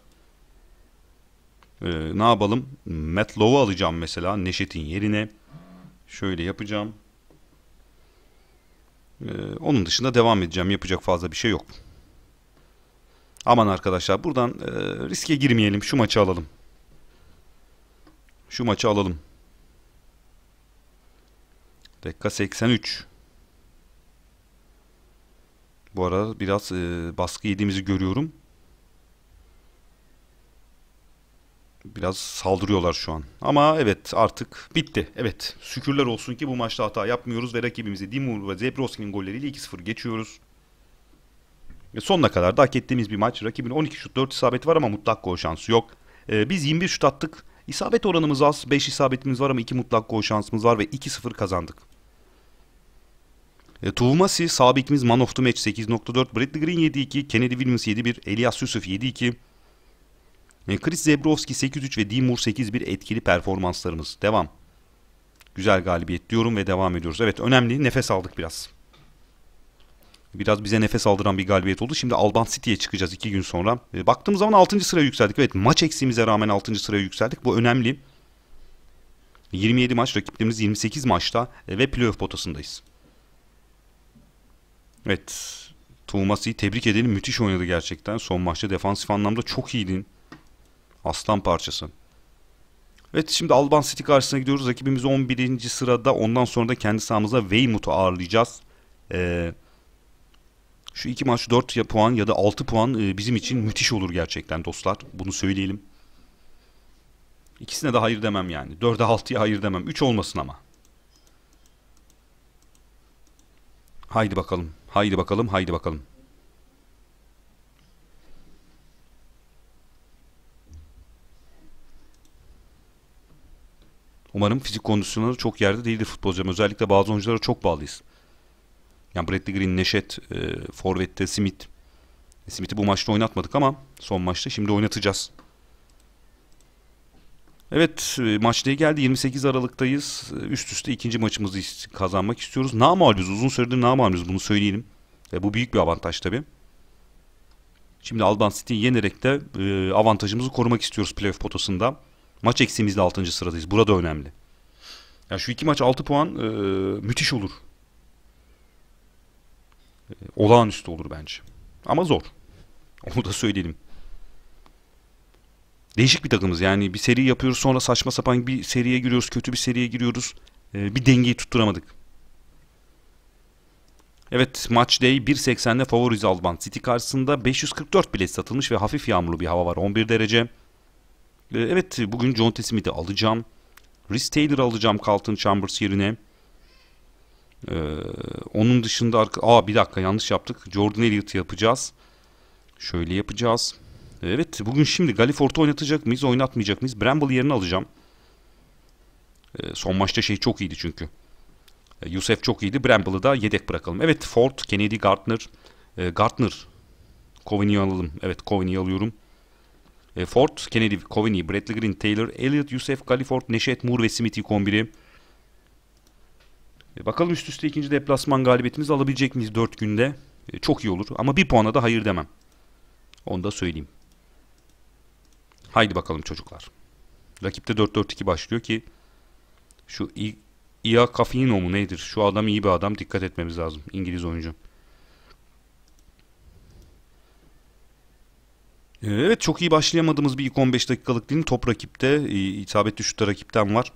Ee, ne yapalım? Matt Lowe'u alacağım mesela Neşet'in yerine. Şöyle yapacağım. Ee, onun dışında devam edeceğim. Yapacak fazla bir şey yok. Aman arkadaşlar buradan e, riske girmeyelim. Şu maçı alalım. Şu maçı alalım. Dakika 83. Bu arada biraz e, baskı yediğimizi görüyorum. biraz saldırıyorlar şu an. Ama evet artık bitti. Evet şükürler olsun ki bu maçta hata yapmıyoruz ve rakibimizi Dimur ve Zebrowski'nin golleriyle 2-0 geçiyoruz. Ve sonuna kadar da hak ettiğimiz bir maç. Rakibin 12 şut 4 isabet var ama mutlak gol şansı yok. Ee, biz 21 şut attık. İsabet oranımız az. 5 isabetimiz var ama 2 mutlak gol şansımız var ve 2-0 kazandık. E, ee, Tuvmasi, sağ bekimiz Man of the Match 8.4, Bradley Green 7.2, Kennedy Williams 7.1, Elias Yusuf 7.2, ee, Chris Zebrowski 8-3 ve Dimur 8-1 etkili performanslarımız. Devam. Güzel galibiyet diyorum ve devam ediyoruz. Evet önemli nefes aldık biraz. Biraz bize nefes aldıran bir galibiyet oldu. Şimdi Alban City'ye çıkacağız 2 gün sonra. E, baktığımız zaman 6. sıraya yükseldik. Evet maç eksiğimize rağmen 6. sıraya yükseldik. Bu önemli. 27 maç rakiplerimiz 28 maçta e, ve playoff potasındayız. Evet. Tuğmasi'yi tebrik edelim. Müthiş oynadı gerçekten. Son maçta defansif anlamda çok iyiydin. Aslan parçası. Evet şimdi Alban City karşısına gidiyoruz. Rakibimiz 11. sırada. Ondan sonra da kendi sahamızda Weymouth'u ağırlayacağız. Ee, şu iki maç 4 puan ya da 6 puan e, bizim için müthiş olur gerçekten dostlar. Bunu söyleyelim. İkisine de hayır demem yani. 4'e 6'ya hayır demem. 3 olmasın ama. Haydi bakalım. Haydi bakalım. Haydi bakalım. Umarım fizik kondisyonları çok yerde değildir futbolcuların. Özellikle bazı oyunculara çok bağlıyız. Yani Bradley Green, Neşet, e, Forvet'te Smith. E, Smith'i bu maçta oynatmadık ama son maçta şimdi oynatacağız. Evet e, maç değil geldi 28 Aralık'tayız. E, üst üste ikinci maçımızı kazanmak istiyoruz. Namalüz uzun süredir namalüz bunu söyleyelim. E, bu büyük bir avantaj tabi. Şimdi Alban City'yi yenerek de e, avantajımızı korumak istiyoruz playoff potasında. Maç eksimizle 6. sıradayız. Burada önemli. Ya şu iki maç 6 puan e, müthiş olur. E, olağanüstü olur bence. Ama zor. Onu da söyleyelim. Değişik bir takımız yani bir seri yapıyoruz sonra saçma sapan bir seriye giriyoruz kötü bir seriye giriyoruz e, bir dengeyi tutturamadık. Evet maç day 1.80'de favoriz Alban City karşısında 544 bilet satılmış ve hafif yağmurlu bir hava var 11 derece. Ee, evet bugün John T. Smith'i alacağım. Rhys Taylor'ı alacağım Carlton Chambers yerine. Ee, onun dışında arka... Aa bir dakika yanlış yaptık. Jordan Elliott yapacağız. Şöyle yapacağız. Ee, evet bugün şimdi Galifort'u oynatacak mıyız oynatmayacak mıyız? Bramble yerine alacağım. Ee, son maçta şey çok iyiydi çünkü. Ee, Yusef çok iyiydi. Bramble'ı da yedek bırakalım. Evet Ford, Kennedy, Gardner. Ee, Gardner. Coveney'i alalım. Evet Coveney'i alıyorum. E, Ford, Kennedy, Coveney, Bradley Green, Taylor, Elliot, Youssef, Galiford, Neşet, Moore ve Smith'i kombini. E, bakalım üst üste ikinci deplasman galibiyetimizi alabilecek miyiz 4 günde? E, çok iyi olur ama bir puana da hayır demem. Onu da söyleyeyim. Haydi bakalım çocuklar. Rakipte 4-4-2 başlıyor ki şu İ Ia mu nedir? Şu adam iyi bir adam dikkat etmemiz lazım. İngiliz oyuncu. Evet çok iyi başlayamadığımız bir ilk 15 dakikalık değil top rakipte. isabetli şutta rakipten var.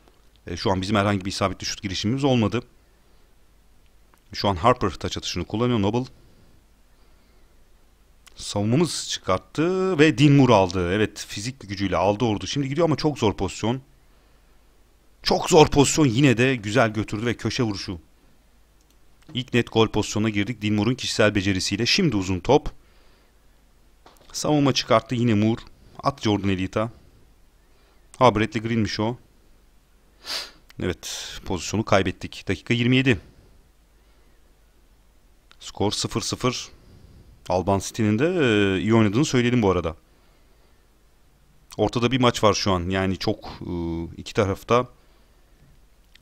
E, şu an bizim herhangi bir isabetli şut girişimimiz olmadı. Şu an Harper taç atışını kullanıyor Noble. Savunmamız çıkarttı ve Dinmur aldı. Evet fizik gücüyle aldı ordu. Şimdi gidiyor ama çok zor pozisyon. Çok zor pozisyon yine de güzel götürdü ve köşe vuruşu. İlk net gol pozisyonuna girdik Dinmur'un kişisel becerisiyle. Şimdi uzun top. Savunma çıkarttı yine mur At Jordan Elita. Ha Bradley Green'miş o. Evet pozisyonu kaybettik. Dakika 27. Skor 0-0. Alban City'nin de e, iyi oynadığını söyledim bu arada. Ortada bir maç var şu an. Yani çok e, iki tarafta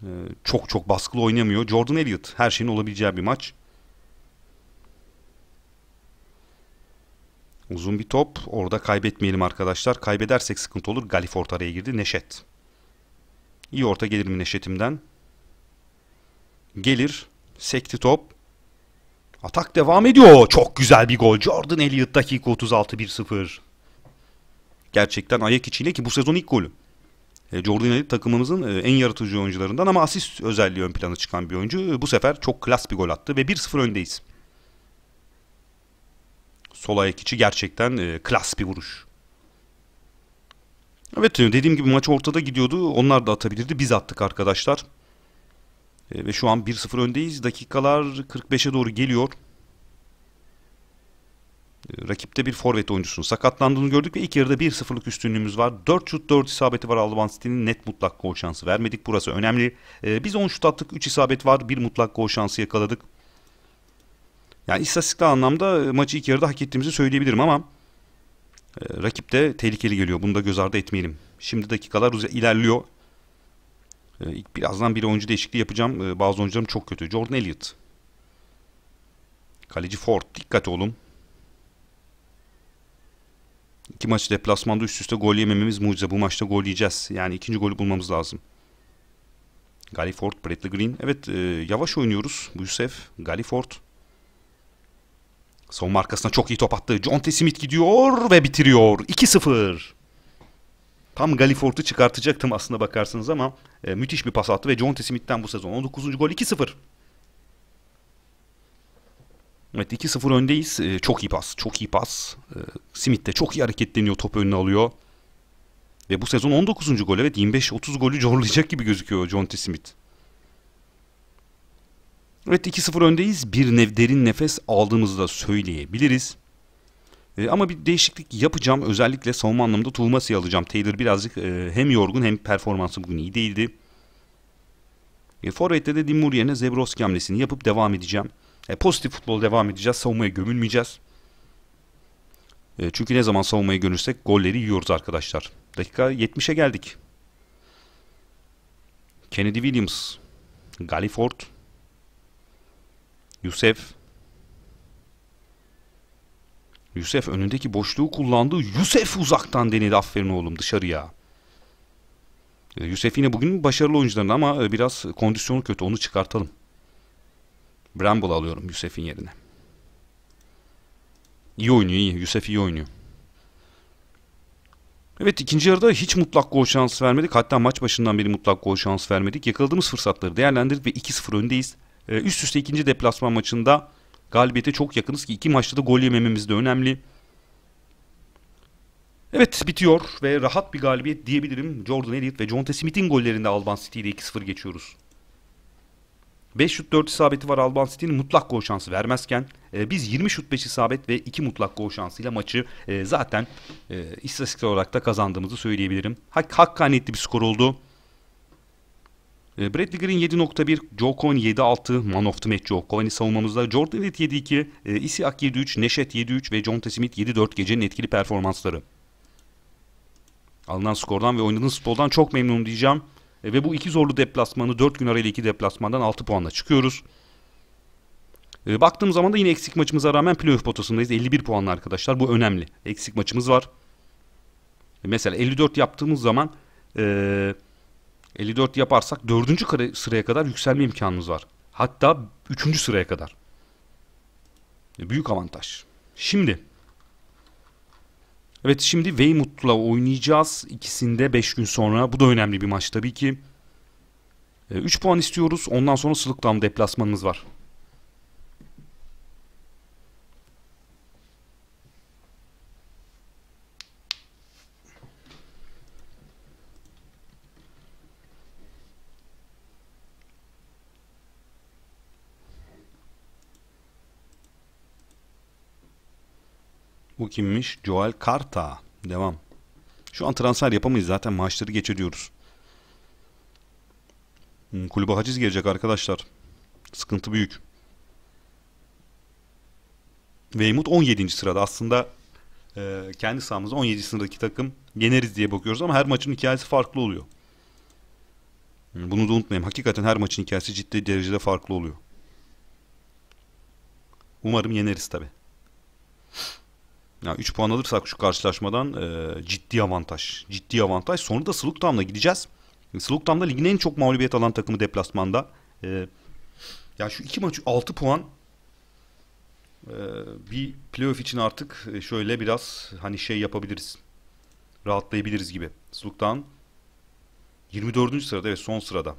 e, çok çok baskılı oynamıyor. Jordan Elliott her şeyin olabileceği bir maç. Uzun bir top. Orada kaybetmeyelim arkadaşlar. Kaybedersek sıkıntı olur. Galifort araya girdi. Neşet. İyi orta gelir mi Neşet'imden? Gelir. Sekti top. Atak devam ediyor. Çok güzel bir gol. Jordan Elliott dakika 36 1-0. Gerçekten ayak içiyle ki bu sezon ilk golü. E, Jordan Elliott takımımızın e, en yaratıcı oyuncularından ama asist özelliği ön plana çıkan bir oyuncu. E, bu sefer çok klas bir gol attı ve 1-0 öndeyiz. Sol ayak içi gerçekten e, klas bir vuruş. Evet e, dediğim gibi maç ortada gidiyordu. Onlar da atabilirdi. Biz attık arkadaşlar. E, ve şu an 1-0 öndeyiz. Dakikalar 45'e doğru geliyor. E, rakipte bir forvet oyuncusunun sakatlandığını gördük ve ilk yarıda 1-0'lık üstünlüğümüz var. 4 şut 4 isabeti var Alban City'nin net mutlak gol şansı vermedik. Burası önemli. E, biz 10 şut attık 3 isabet var 1 mutlak gol şansı yakaladık. Yani istatistiksel anlamda e, maçı ilk yarıda hak ettiğimizi söyleyebilirim ama e, rakip de tehlikeli geliyor. Bunu da göz ardı etmeyelim. Şimdi dakikalar ilerliyor. E, birazdan bir oyuncu değişikliği yapacağım. E, bazı oyuncularım çok kötü. Jordan Elliott. Kaleci Ford. Dikkat olun. İki maç deplasmanda üst üste gol yemememiz mucize. Bu maçta gol yiyeceğiz. Yani ikinci golü bulmamız lazım. Galiford, Bradley Green. Evet e, yavaş oynuyoruz. Bu Yusef, Galiford. Galiford. Son markasına çok iyi top attı. John T. Smith gidiyor ve bitiriyor. 2-0. Tam Galifort'u çıkartacaktım aslında bakarsınız ama e, müthiş bir pas attı ve John T. Smith'ten bu sezon 19. gol 2-0. Evet 2-0 öndeyiz. E, çok iyi pas. Çok iyi pas. E, Smith de çok iyi hareketleniyor. Top önüne alıyor. Ve bu sezon 19. gol. Evet 25-30 golü zorlayacak gibi gözüküyor John T. Smith. Evet 2-0 öndeyiz. Bir nev, derin nefes aldığımızı da söyleyebiliriz. E, ama bir değişiklik yapacağım. Özellikle savunma anlamında Tulumasi'yi alacağım. Taylor birazcık e, hem yorgun hem performansı bugün iyi değildi. E, Forvet'te de Dimur yerine Zebroski hamlesini yapıp devam edeceğim. E, pozitif futbol devam edeceğiz. Savunmaya gömülmeyeceğiz. E, çünkü ne zaman savunmaya gömülsek golleri yiyoruz arkadaşlar. Dakika 70'e geldik. Kennedy Williams. Galliford. Yusuf, Yusuf önündeki boşluğu kullandı. Yusuf uzaktan denedi. Aferin oğlum dışarıya. Ee, Yusuf yine bugün başarılı oyuncuların ama e, biraz kondisyonu kötü. Onu çıkartalım. Bramble alıyorum Yusuf'in yerine. İyi oynuyor iyi. Yusef iyi oynuyor. Evet ikinci yarıda hiç mutlak gol şansı vermedik. Hatta maç başından beri mutlak gol şansı vermedik. Yakaladığımız fırsatları değerlendirdik ve 2-0 öndeyiz. Ee, üst üste ikinci deplasman maçında galibiyete çok yakınız ki iki maçta da gol yemememiz de önemli. Evet bitiyor ve rahat bir galibiyet diyebilirim. Jordan Elliott ve John T. Smith'in gollerinde Alban City ile 2-0 geçiyoruz. 5 şut 4 isabeti var Alban City'nin mutlak gol şansı vermezken e, biz 20 şut 5 isabet ve 2 mutlak gol şansıyla maçı e, zaten e, istatistik olarak da kazandığımızı söyleyebilirim. Hak, hakkaniyetli bir skor oldu. Ee, Bradley Green 7.1, Joe Coyne 7.6, Man of the Match Joe Coyne'i savunmamızda. Jordan Reed 7.2, e, Isiak 7.3, Neşet 7.3 ve John T. Smith 7.4 gecenin etkili performansları. Alınan skordan ve oynadığınız spordan çok memnunum diyeceğim. E, ve bu iki zorlu deplasmanı 4 gün arayla iki deplasmandan 6 puanla çıkıyoruz. E, baktığım zaman da yine eksik maçımıza rağmen playoff potasındayız. 51 puanla arkadaşlar bu önemli. Eksik maçımız var. E, mesela 54 yaptığımız zaman... E, 54 yaparsak 4. sıraya kadar yükselme imkanımız var. Hatta 3. sıraya kadar. E, büyük avantaj. Şimdi. Evet şimdi Weymouth'la oynayacağız. İkisinde 5 gün sonra. Bu da önemli bir maç tabii ki. 3 e, puan istiyoruz. Ondan sonra Slugdown deplasmanımız var. kimmiş? Joel Carta Devam. Şu an transfer yapamayız zaten maaşları geçiriyoruz. Hmm, kulübe haciz gelecek arkadaşlar. Sıkıntı büyük. Weymouth 17. sırada. Aslında e, kendi sahamızda 17. sıradaki takım yeneriz diye bakıyoruz ama her maçın hikayesi farklı oluyor. Hmm, bunu da unutmayayım. Hakikaten her maçın hikayesi ciddi derecede farklı oluyor. Umarım yeneriz tabi. Yani 3 puan alırsak şu karşılaşmadan e, ciddi avantaj. Ciddi avantaj. Sonra da Slugtown'la gideceğiz. Slugtown'da ligin en çok mağlubiyet alan takımı deplasmanda. E, ya şu iki maç 6 puan e, bir playoff için artık e, şöyle biraz hani şey yapabiliriz. Rahatlayabiliriz gibi. Slugtown 24. sırada ve son sırada.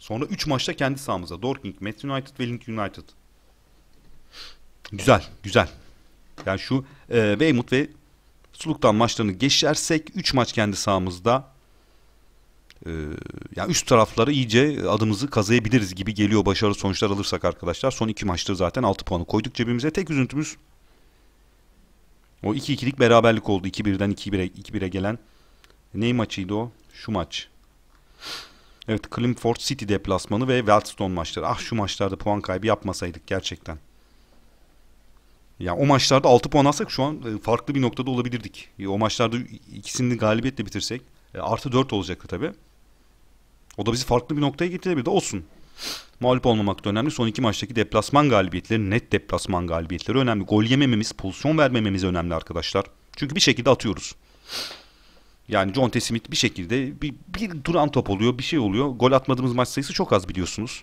Sonra 3 maçta kendi sahamızda. Dorking, Metro United Wellington United. Güzel, güzel. Yani şu e, Beymut ve Suluk'tan maçlarını geçersek 3 maç kendi sahamızda e, yani üst tarafları iyice adımızı kazayabiliriz gibi geliyor başarı sonuçlar alırsak arkadaşlar. Son 2 maçta zaten 6 puanı koyduk cebimize. Tek üzüntümüz o 2-2'lik beraberlik oldu. 2-1'den 2-1'e 2-1'e gelen ne maçıydı o? Şu maç. Evet Climford City deplasmanı ve Wellstone maçları. Ah şu maçlarda puan kaybı yapmasaydık gerçekten. Yani o maçlarda 6 puan alsak şu an e, farklı bir noktada olabilirdik. E, o maçlarda ikisini galibiyetle bitirsek e, artı 4 olacaktı tabii. O da bizi farklı bir noktaya getirebilirdi. olsun. Mağlup olmamak da önemli. Son iki maçtaki deplasman galibiyetleri, net deplasman galibiyetleri önemli. Gol yemememiz, pozisyon vermememiz önemli arkadaşlar. Çünkü bir şekilde atıyoruz. Yani John T. Smith bir şekilde bir, bir duran top oluyor, bir şey oluyor. Gol atmadığımız maç sayısı çok az biliyorsunuz.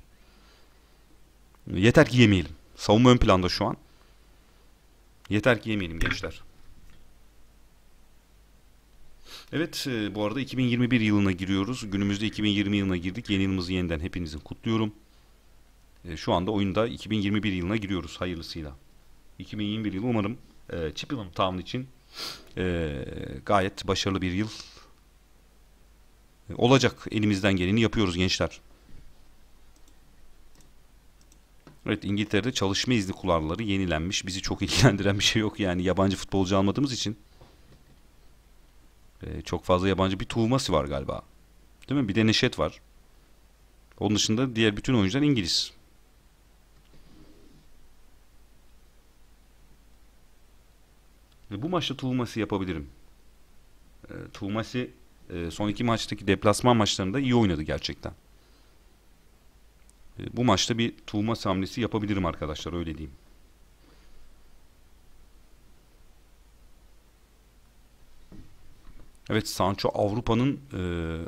Yeter ki yemeyelim. Savunma ön planda şu an. Yeter ki yemeyelim gençler. Evet e, bu arada 2021 yılına giriyoruz. Günümüzde 2020 yılına girdik. Yeni yılımızı yeniden hepinizin kutluyorum. E, şu anda oyunda 2021 yılına giriyoruz hayırlısıyla. 2021 yılı umarım e, Chippenham Town için e, gayet başarılı bir yıl e, olacak. Elimizden geleni yapıyoruz gençler. Evet İngiltere'de çalışma izni kuralları yenilenmiş. Bizi çok ilgilendiren bir şey yok yani yabancı futbolcu almadığımız için. Ee, çok fazla yabancı bir Tuğması var galiba. Değil mi? Bir de Neşet var. Onun dışında diğer bütün oyuncular İngiliz. Ee, bu maçta Tuğması yapabilirim. Ee, Tuğması e, son iki maçtaki deplasman maçlarında iyi oynadı gerçekten bu maçta bir tuğma hamlesi yapabilirim arkadaşlar öyle diyeyim. Evet Sancho Avrupa'nın e,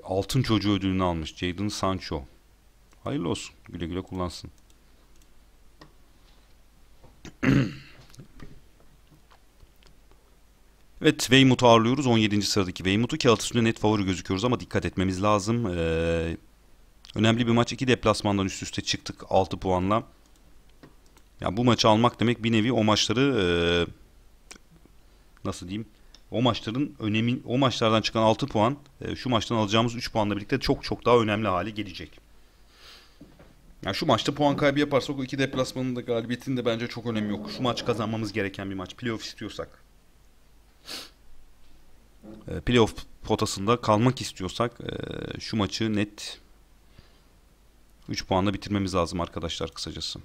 altın çocuğu ödülünü almış. Jadon Sancho. Hayırlı olsun. Güle güle kullansın. Evet Weymouth'u ağırlıyoruz. 17. sıradaki Weymouth'u kağıt üstünde net favori gözüküyoruz ama dikkat etmemiz lazım. Ee, Önemli bir maç. iki deplasmandan üst üste çıktık 6 puanla. Yani bu maçı almak demek bir nevi o maçları e, nasıl diyeyim? O maçların önemi o maçlardan çıkan 6 puan e, şu maçtan alacağımız 3 puanla birlikte çok çok daha önemli hale gelecek. Yani şu maçta puan kaybı yaparsak o iki deplasmanın da galibiyetinin de bence çok önemi yok. Şu maç kazanmamız gereken bir maç. Playoff istiyorsak. E, playoff potasında kalmak istiyorsak e, şu maçı net 3 puanla bitirmemiz lazım arkadaşlar kısacası.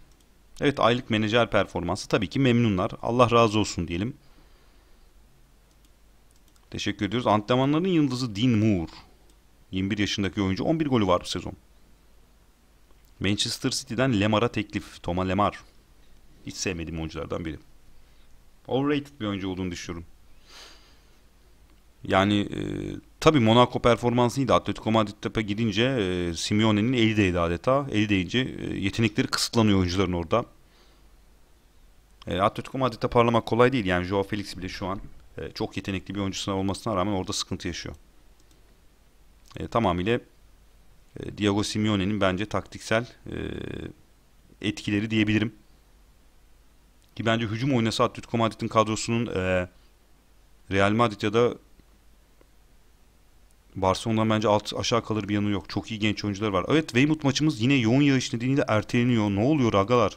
Evet aylık menajer performansı tabii ki memnunlar. Allah razı olsun diyelim. Teşekkür ediyoruz. Antrenmanların yıldızı Dean Moore. 21 yaşındaki oyuncu 11 golü var bu sezon. Manchester City'den Lemar'a teklif. Thomas Lemar. Hiç sevmediğim oyunculardan biri. Overrated bir oyuncu olduğunu düşünüyorum. Yani e, Tabi Monaco performansıydı. Atletico Madrid'e gidince e, Simeone'nin eli değdi adeta. Eli değince e, yetenekleri kısıtlanıyor oyuncuların orada. E, Atletico Madrid'de parlamak kolay değil. Yani Joao Felix bile şu an e, çok yetenekli bir oyuncusuna olmasına rağmen orada sıkıntı yaşıyor. E, tamamıyla e, Diego Simeone'nin bence taktiksel e, etkileri diyebilirim. Ki bence hücum oynasa Atletico Madrid'in kadrosunun e, Real Madrid ya da Barcelona'dan bence alt aşağı kalır bir yanı yok. Çok iyi genç oyuncular var. Evet Weymouth maçımız yine yoğun yağış nedeniyle erteleniyor. Ne oluyor agalar?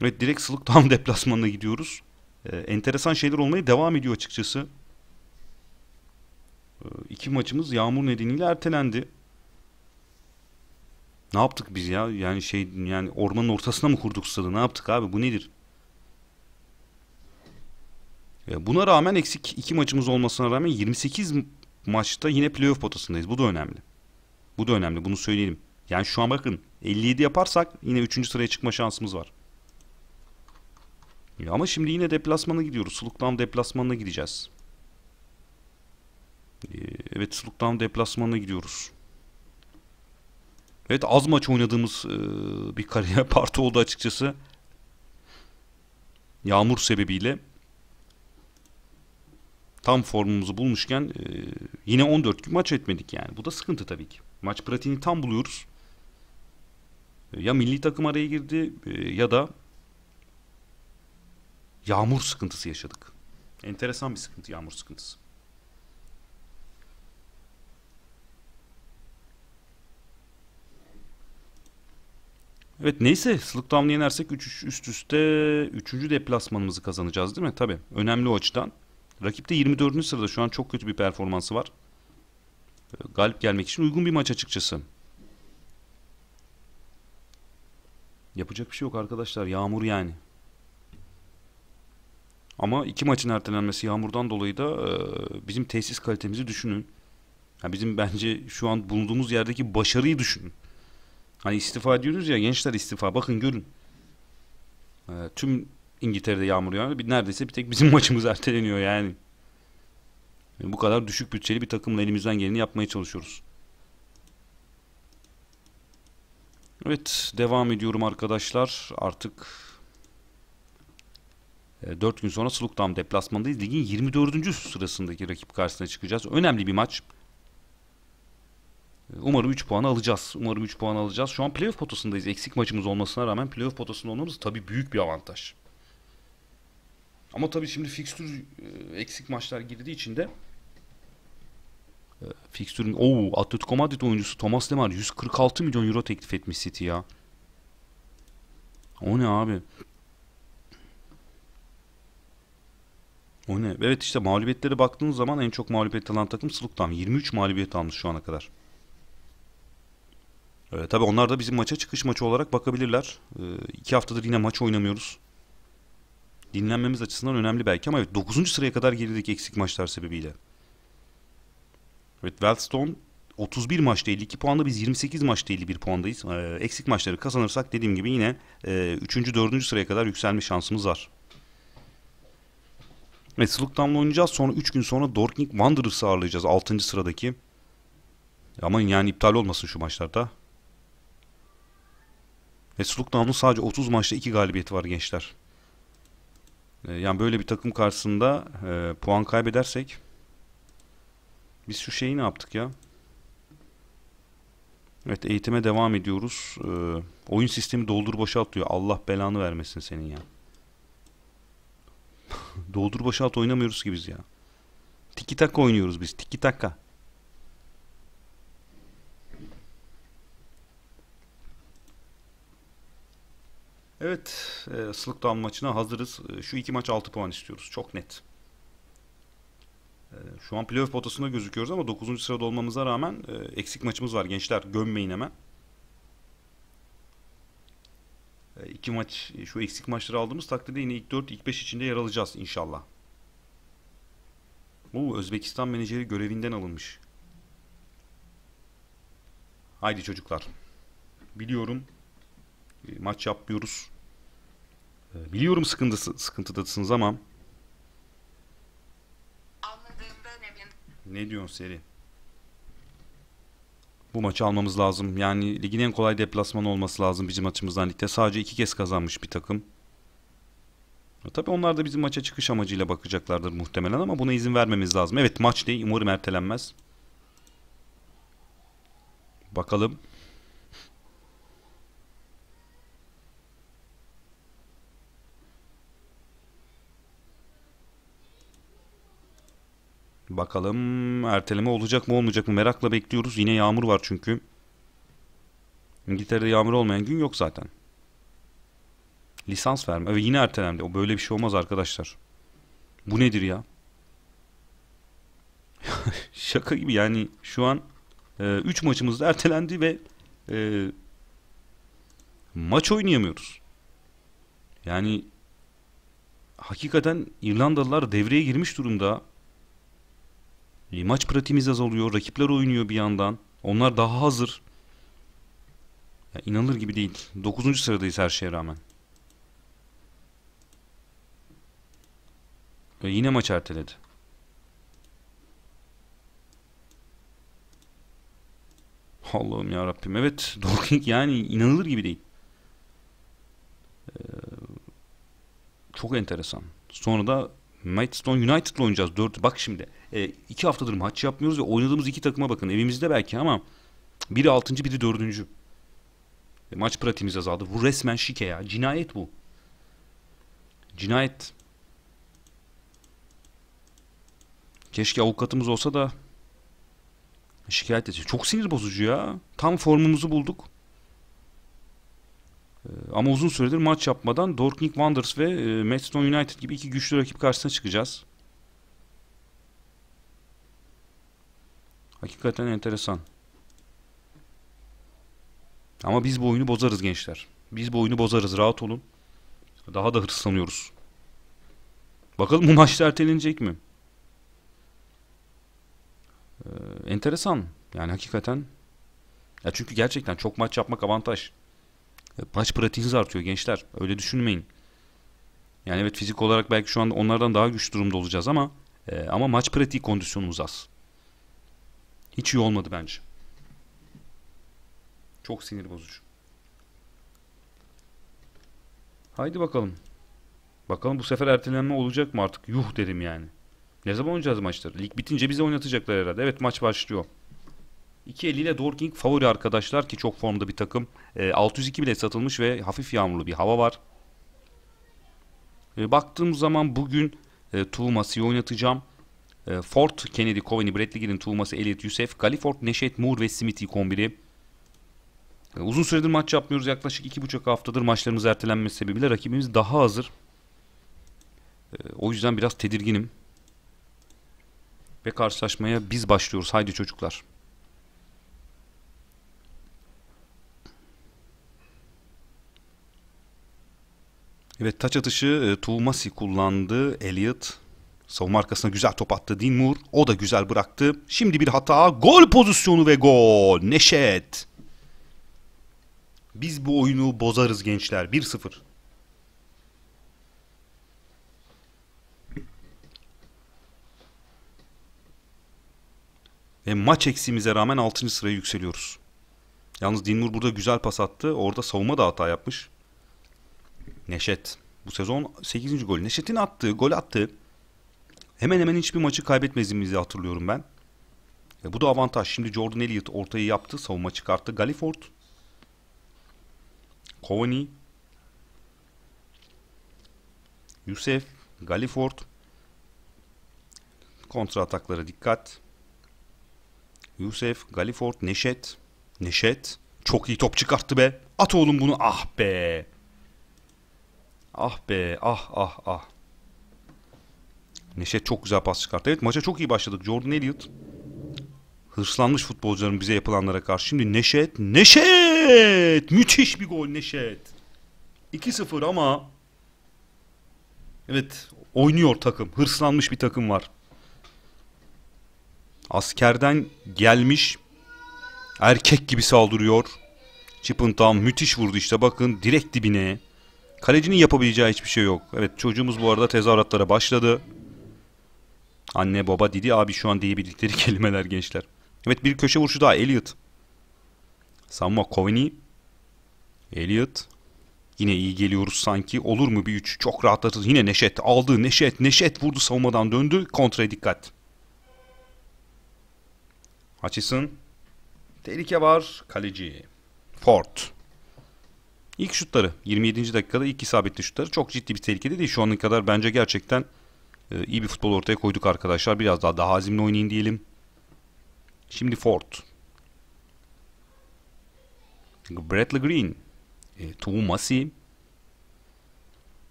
Evet direkt Sılık tam deplasmanına gidiyoruz. Ee, enteresan şeyler olmaya devam ediyor açıkçası. Ee, iki maçımız yağmur nedeniyle ertelendi. Ne yaptık biz ya? Yani şey yani ormanın ortasına mı kurduk stadı? Ne yaptık abi? Bu nedir? Buna rağmen eksik iki maçımız olmasına rağmen 28 maçta yine playoff potasındayız. Bu da önemli. Bu da önemli. Bunu söyleyelim. Yani şu an bakın 57 yaparsak yine 3. sıraya çıkma şansımız var. Ama şimdi yine deplasmana gidiyoruz. Slukdown deplasmanına gideceğiz. Ee, evet Slukdown deplasmanına gidiyoruz. Evet az maç oynadığımız e, bir kariyer parti oldu açıkçası. Yağmur sebebiyle tam formumuzu bulmuşken e, yine 14 gün maç etmedik yani. Bu da sıkıntı tabii ki. Maç pratiğini tam buluyoruz. E, ya milli takım araya girdi e, ya da yağmur sıkıntısı yaşadık. Enteresan bir sıkıntı yağmur sıkıntısı. Evet neyse Slugtown'u yenersek 3 üst üste 3. deplasmanımızı kazanacağız değil mi? Tabii önemli o açıdan. Rakipte 24. sırada şu an çok kötü bir performansı var. Ee, galip gelmek için uygun bir maç açıkçası. Yapacak bir şey yok arkadaşlar. Yağmur yani. Ama iki maçın ertelenmesi yağmurdan dolayı da e, bizim tesis kalitemizi düşünün. Yani bizim bence şu an bulunduğumuz yerdeki başarıyı düşünün. Hani istifa diyoruz ya gençler istifa. Bakın görün. Ee, tüm İngiltere'de yağmur yağıyor. Bir, neredeyse bir tek bizim maçımız erteleniyor yani. yani. Bu kadar düşük bütçeli bir takımla elimizden geleni yapmaya çalışıyoruz. Evet devam ediyorum arkadaşlar. Artık 4 e, gün sonra Slugdam deplasmandayız. Ligin 24. sırasındaki rakip karşısına çıkacağız. Önemli bir maç. E, umarım 3 puan alacağız. Umarım 3 puan alacağız. Şu an playoff potasındayız. Eksik maçımız olmasına rağmen playoff potasında olmamız tabii büyük bir avantaj. Ama tabii şimdi fikstür e, eksik maçlar girdiği için de e, fikstürün o Atletico Madrid oyuncusu Thomas Lemar 146 milyon euro teklif etmiş City ya. O ne abi? O ne? Evet işte mağlubiyetlere baktığınız zaman en çok mağlubiyet alan takım Sluk'tan. 23 mağlubiyet almış şu ana kadar. Ee, tabii onlar da bizim maça çıkış maçı olarak bakabilirler. Ee, iki haftadır yine maç oynamıyoruz dinlenmemiz açısından önemli belki ama evet 9. sıraya kadar geriledik eksik maçlar sebebiyle. Evet Wellstone 31 maçta 52 puanda biz 28 maçta 51 puandayız. E, eksik maçları kazanırsak dediğim gibi yine e, 3. 4. sıraya kadar yükselme şansımız var. Evet Slugdown'la oynayacağız. Sonra 3 gün sonra Dorking Wanderers'ı ağırlayacağız 6. sıradaki. Ama yani iptal olmasın şu maçlarda. Ve Slugdown'un sadece 30 maçta 2 galibiyeti var gençler. Ee, yani böyle bir takım karşısında e, puan kaybedersek biz şu şeyi ne yaptık ya? Evet eğitime devam ediyoruz. E, oyun sistemi doldur boşalt diyor. Allah belanı vermesin senin ya. doldur boşalt oynamıyoruz ki biz ya. Tiki taka oynuyoruz biz. Tiki taka. Evet, e, Slokdown maçına hazırız. E, şu iki maç 6 puan istiyoruz. Çok net. E, şu an playoff potasında gözüküyoruz ama 9. sırada olmamıza rağmen e, eksik maçımız var gençler. Gömmeyin hemen. İki maç, şu eksik maçları aldığımız takdirde yine ilk 4, ilk 5 içinde yer alacağız inşallah. Bu Özbekistan menajeri görevinden alınmış. Haydi çocuklar. Biliyorum maç yapmıyoruz. Ee, biliyorum sıkıntısı, sıkıntıdasınız ama. Ne diyorsun Seri? Bu maçı almamız lazım. Yani ligin en kolay deplasmanı olması lazım bizim açımızdan ligde. Sadece iki kez kazanmış bir takım. E, Tabi onlar da bizim maça çıkış amacıyla bakacaklardır muhtemelen ama buna izin vermemiz lazım. Evet maç değil umarım ertelenmez. Bakalım. Bakalım erteleme olacak mı olmayacak mı merakla bekliyoruz. Yine yağmur var çünkü. İngiltere'de yağmur olmayan gün yok zaten. Lisans verme. Evet, yine ertelendi. O böyle bir şey olmaz arkadaşlar. Bu nedir ya? Şaka gibi yani şu an 3 e, maçımız da ertelendi ve e, maç oynayamıyoruz. Yani hakikaten İrlandalılar devreye girmiş durumda. Maç pratiğimiz azalıyor. Rakipler oynuyor bir yandan. Onlar daha hazır. Ya inanılır gibi değil. 9. sıradayız her şeye rağmen. Ve yine maç erteledi. Allah'ım ya Rabbim. Evet, Dorking yani inanılır gibi değil. Ee, çok enteresan. Sonra da Maidstone United'la oynayacağız. Dört, bak şimdi. E, iki haftadır maç yapmıyoruz ve oynadığımız iki takıma bakın. Evimizde belki ama biri altıncı biri dördüncü. E, maç pratiğimiz azaldı. Bu resmen şike ya. Cinayet bu. Cinayet. Keşke avukatımız olsa da şikayet etsin. Çok sinir bozucu ya. Tam formumuzu bulduk. Ee, ama uzun süredir maç yapmadan Dortmund Wanderers ve e, Maidstone United gibi iki güçlü rakip karşısına çıkacağız. Hakikaten enteresan. Ama biz bu oyunu bozarız gençler. Biz bu oyunu bozarız rahat olun. Daha da hırslanıyoruz. Bakalım bu maçta ertelenecek mi? Ee, enteresan. Yani hakikaten. Ya çünkü gerçekten çok maç yapmak avantaj maç pratiğiniz artıyor gençler. Öyle düşünmeyin. Yani evet fizik olarak belki şu anda onlardan daha güçlü durumda olacağız ama e, ama maç pratiği kondisyonumuz az. Hiç iyi olmadı bence. Çok sinir bozucu. Haydi bakalım. Bakalım bu sefer ertelenme olacak mı artık? Yuh derim yani. Ne zaman oynayacağız maçları? Lig bitince bize oynatacaklar herhalde. Evet maç başlıyor. 2.50 ile Dorking favori arkadaşlar ki çok formda bir takım. E, ee, 602 bile satılmış ve hafif yağmurlu bir hava var. E, baktığım zaman bugün e, Tuğmas'ı oynatacağım. E, Ford, Kennedy, Coveney, Bradley'in Tuğması, Elliot, Yusef, Galiford, Neşet, Moore ve Smithy kombini. E, uzun süredir maç yapmıyoruz. Yaklaşık iki buçuk haftadır maçlarımız ertelenmesi sebebiyle rakibimiz daha hazır. E, o yüzden biraz tedirginim. Ve karşılaşmaya biz başlıyoruz. Haydi çocuklar. Evet taç atışı e, Tuğmasi kullandı. Elliot savunma arkasına güzel top attı. Dean Moore o da güzel bıraktı. Şimdi bir hata. Gol pozisyonu ve gol. Neşet. Biz bu oyunu bozarız gençler. 1-0. Ve maç eksiğimize rağmen 6. sıraya yükseliyoruz. Yalnız Dinmur burada güzel pas attı. Orada savunma da hata yapmış. Neşet. Bu sezon 8. gol. Neşet'in attığı, gol attığı hemen hemen hiçbir maçı kaybetmediğimizi hatırlıyorum ben. E, bu da avantaj. Şimdi Jordan Elliott ortayı yaptı. Savunma çıkarttı. Galiford. Kovani. Yusef. Galiford. Kontra ataklara dikkat. Yusef. Galiford. Neşet. Neşet. Çok iyi top çıkarttı be. At oğlum bunu. Ah be. Ah be ah ah ah. Neşet çok güzel pas çıkarttı. Evet maça çok iyi başladık. Jordan Elliott hırslanmış futbolcuların bize yapılanlara karşı. Şimdi Neşet, Neşet! Müthiş bir gol Neşet. 2-0 ama evet oynuyor takım. Hırslanmış bir takım var. Askerden gelmiş erkek gibi saldırıyor. Chippenthal müthiş vurdu işte bakın direkt dibine. Kalecinin yapabileceği hiçbir şey yok. Evet çocuğumuz bu arada tezahüratlara başladı. Anne baba dedi abi şu an diyebildikleri kelimeler gençler. Evet bir köşe vuruşu daha Elliot. Samma Koveni. Elliot. Yine iyi geliyoruz sanki. Olur mu bir üç? Çok rahatlatır. Yine Neşet aldı. Neşet. Neşet vurdu savunmadan döndü. Kontraya dikkat. Açısın. Tehlike var. Kaleci. Ford. İlk şutları 27. dakikada ilk isabetli şutları çok ciddi bir tehlike değil. Şu ana kadar bence gerçekten e, iyi bir futbol ortaya koyduk arkadaşlar. Biraz daha daha azimli oynayın diyelim. Şimdi Ford. Bradley Green. E, Tuğu Masi.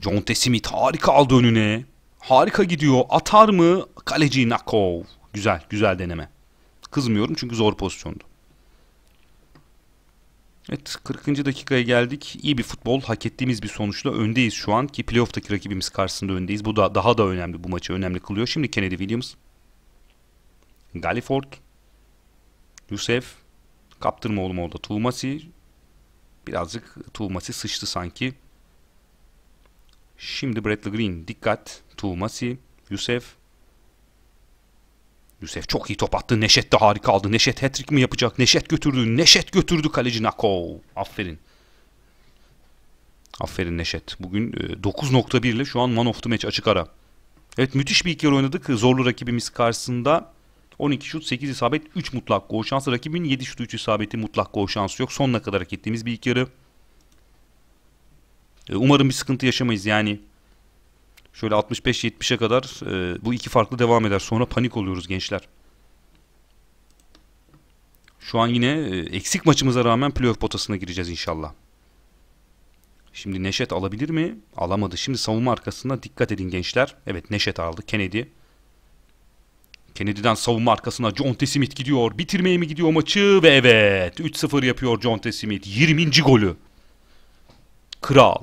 John T. Smith harika aldı önüne. Harika gidiyor. Atar mı? Kaleci Nakov. Güzel, güzel deneme. Kızmıyorum çünkü zor pozisyondu. Evet 40. dakikaya geldik. İyi bir futbol, hak ettiğimiz bir sonuçla öndeyiz şu an ki playoff'taki rakibimiz karşısında öndeyiz. Bu da daha da önemli bu maçı önemli kılıyor. Şimdi Kennedy Williams, Galiford, Yusef, kaptırma oğlum orada Tuğmasi. Birazcık Tuğmasi sıçtı sanki. Şimdi Bradley Green, dikkat, Tuğmasi, Yusef, Yusef çok iyi top attı. Neşet de harika aldı. Neşet hat-trick mi yapacak? Neşet götürdü. Neşet götürdü kaleci Nako. Aferin. Aferin Neşet. Bugün 9.1 e, ile şu an man of the match açık ara. Evet müthiş bir ilk yarı oynadık. Zorlu rakibimiz karşısında 12 şut 8 isabet 3 mutlak gol şansı. Rakibin 7 şut 3 isabeti mutlak gol şansı yok. Sonuna kadar hak ettiğimiz bir ilk yarı. E, umarım bir sıkıntı yaşamayız yani. Şöyle 65-70'e kadar e, bu iki farklı devam eder. Sonra panik oluyoruz gençler. Şu an yine e, eksik maçımıza rağmen playoff potasına gireceğiz inşallah. Şimdi Neşet alabilir mi? Alamadı. Şimdi savunma arkasında dikkat edin gençler. Evet Neşet aldı. Kennedy. Kennedy'den savunma arkasına John T. Smith gidiyor. Bitirmeye mi gidiyor maçı? Ve evet 3-0 yapıyor John T. Smith. 20. golü. Kral.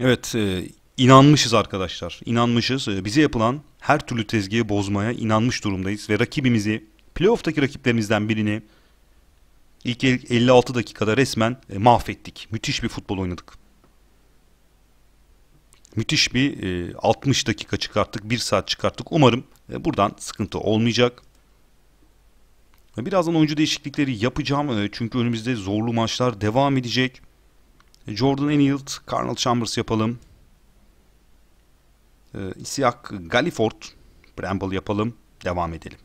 Evet, e, inanmışız arkadaşlar. İnanmışız. E, bize yapılan her türlü tezgahı bozmaya inanmış durumdayız ve rakibimizi, playoff'taki rakiplerimizden birini ilk 56 dakikada resmen e, mahvettik. Müthiş bir futbol oynadık. Müthiş bir e, 60 dakika çıkarttık, 1 saat çıkarttık. Umarım e, buradan sıkıntı olmayacak. Birazdan oyuncu değişiklikleri yapacağım e, çünkü önümüzde zorlu maçlar devam edecek. Jordan Enfield, Carnal Chambers yapalım. E, ee, Isiak Galiford, Bramble yapalım. Devam edelim.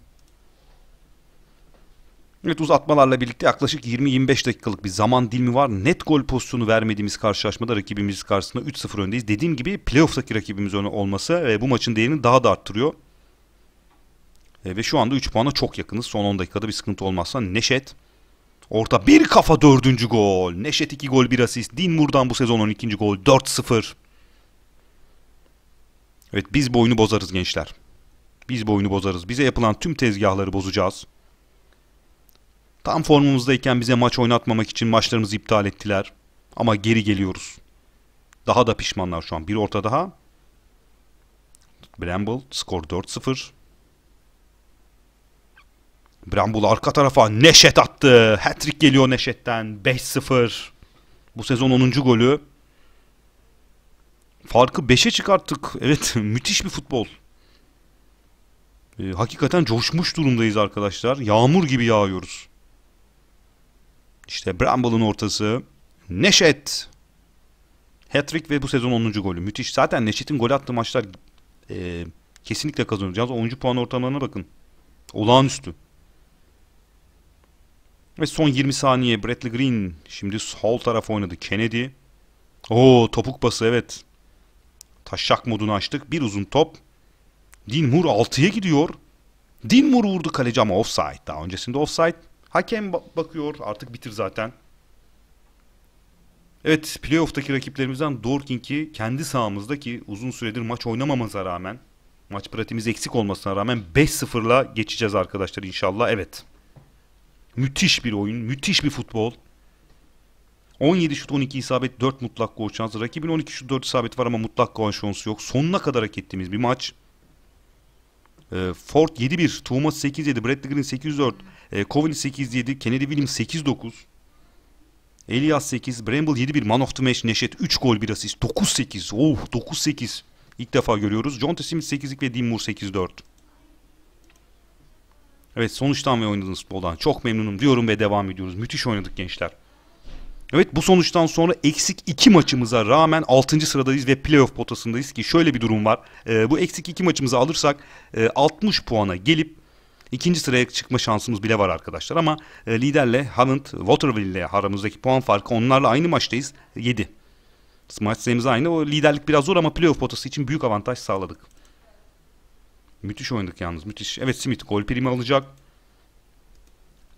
Evet uzatmalarla birlikte yaklaşık 20-25 dakikalık bir zaman dilimi var. Net gol pozisyonu vermediğimiz karşılaşmada rakibimiz karşısında 3-0 öndeyiz. Dediğim gibi playoff'taki rakibimiz olması ve bu maçın değerini daha da arttırıyor. E, ve şu anda 3 puana çok yakınız. Son 10 dakikada bir sıkıntı olmazsa Neşet Orta bir kafa dördüncü gol. Neşet iki gol bir asist. Dinmur'dan bu sezonun ikinci gol 4-0. Evet biz bu oyunu bozarız gençler. Biz bu oyunu bozarız. Bize yapılan tüm tezgahları bozacağız. Tam formumuzdayken bize maç oynatmamak için maçlarımızı iptal ettiler. Ama geri geliyoruz. Daha da pişmanlar şu an. Bir orta daha. Bramble skor 4-0. Brambul arka tarafa Neşet attı. Hattrick geliyor Neşet'ten. 5-0. Bu sezon 10. golü. Farkı 5'e çıkarttık. Evet müthiş bir futbol. Ee, hakikaten coşmuş durumdayız arkadaşlar. Yağmur gibi yağıyoruz. İşte Bramble'ın ortası. Neşet. Hattrick ve bu sezon 10. golü. Müthiş. Zaten Neşet'in gol attığı maçlar e, kesinlikle kazanacağız. 10. puan ortamlarına bakın. Olağanüstü. Ve son 20 saniye Bradley Green. Şimdi sol taraf oynadı. Kennedy. Oo topuk bası evet. Taşak modunu açtık. Bir uzun top. Dinmur 6'ya gidiyor. Dinmur vurdu kaleci ama offside. Daha öncesinde offside. Hakem ba- bakıyor. Artık bitir zaten. Evet playoff'taki rakiplerimizden Dorking'i kendi sahamızda ki uzun süredir maç oynamamıza rağmen maç pratiğimiz eksik olmasına rağmen 5-0'la geçeceğiz arkadaşlar inşallah. Evet. Müthiş bir oyun, müthiş bir futbol. 17 şut 12 isabet 4 mutlak gol şansı. Rakibin 12 şut 4 isabet var ama mutlak gol şansı yok. Sonuna kadar hak ettiğimiz bir maç. E, Ford 7-1, Thomas 8-7, Bradley Green 8-4, e, Coventry 8-7, Kennedy Williams 8-9. Elias 8, Bramble 7-1, Man of the Match Neşet 3 gol 1 asist, 9-8, oh 9-8 ilk defa görüyoruz. John T. Smith 8'lik ve Dean Moore 8-4. Evet sonuçtan ve oynadığınız futboldan çok memnunum diyorum ve devam ediyoruz. Müthiş oynadık gençler. Evet bu sonuçtan sonra eksik 2 maçımıza rağmen 6. sıradayız ve playoff potasındayız ki şöyle bir durum var. E, bu eksik 2 maçımızı alırsak e, 60 puana gelip ikinci sıraya çıkma şansımız bile var arkadaşlar. Ama e, liderle Hunt, Waterville ile aramızdaki puan farkı onlarla aynı maçtayız 7. Maç sayımız aynı. O liderlik biraz zor ama playoff potası için büyük avantaj sağladık. Müthiş oynadık yalnız. Müthiş. Evet Smith gol primi alacak.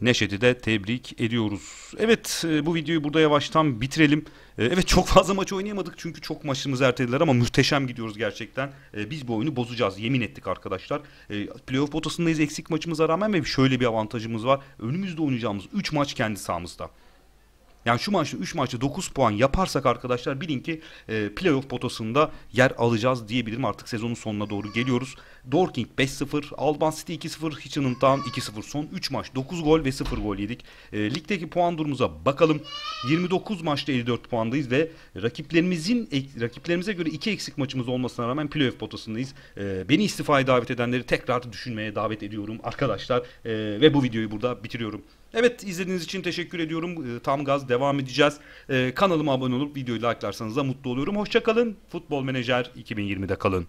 Neşet'i de tebrik ediyoruz. Evet e, bu videoyu burada yavaştan bitirelim. E, evet çok fazla maç oynayamadık çünkü çok maçımız ertelediler ama muhteşem gidiyoruz gerçekten. E, biz bu oyunu bozacağız yemin ettik arkadaşlar. Playoff potasındayız eksik maçımıza rağmen ve şöyle bir avantajımız var. Önümüzde oynayacağımız 3 maç kendi sahamızda. Yani şu maçta 3 maçta 9 puan yaparsak arkadaşlar bilin ki e, playoff potasında yer alacağız diyebilirim. Artık sezonun sonuna doğru geliyoruz. Dorking 5-0, Alban City 2-0, Hitchinham Town 2-0. Son 3 maç 9 gol ve 0 gol yedik. E, ligdeki puan durumuza bakalım. 29 maçta 54 puandayız ve rakiplerimizin rakiplerimize göre 2 eksik maçımız olmasına rağmen playoff potasındayız. E, beni istifaya davet edenleri tekrar düşünmeye davet ediyorum arkadaşlar. E, ve bu videoyu burada bitiriyorum. Evet izlediğiniz için teşekkür ediyorum. Ee, tam gaz devam edeceğiz. Ee, kanalıma abone olup videoyu like'larsanız da mutlu oluyorum. Hoşçakalın. Futbol Menajer 2020'de kalın.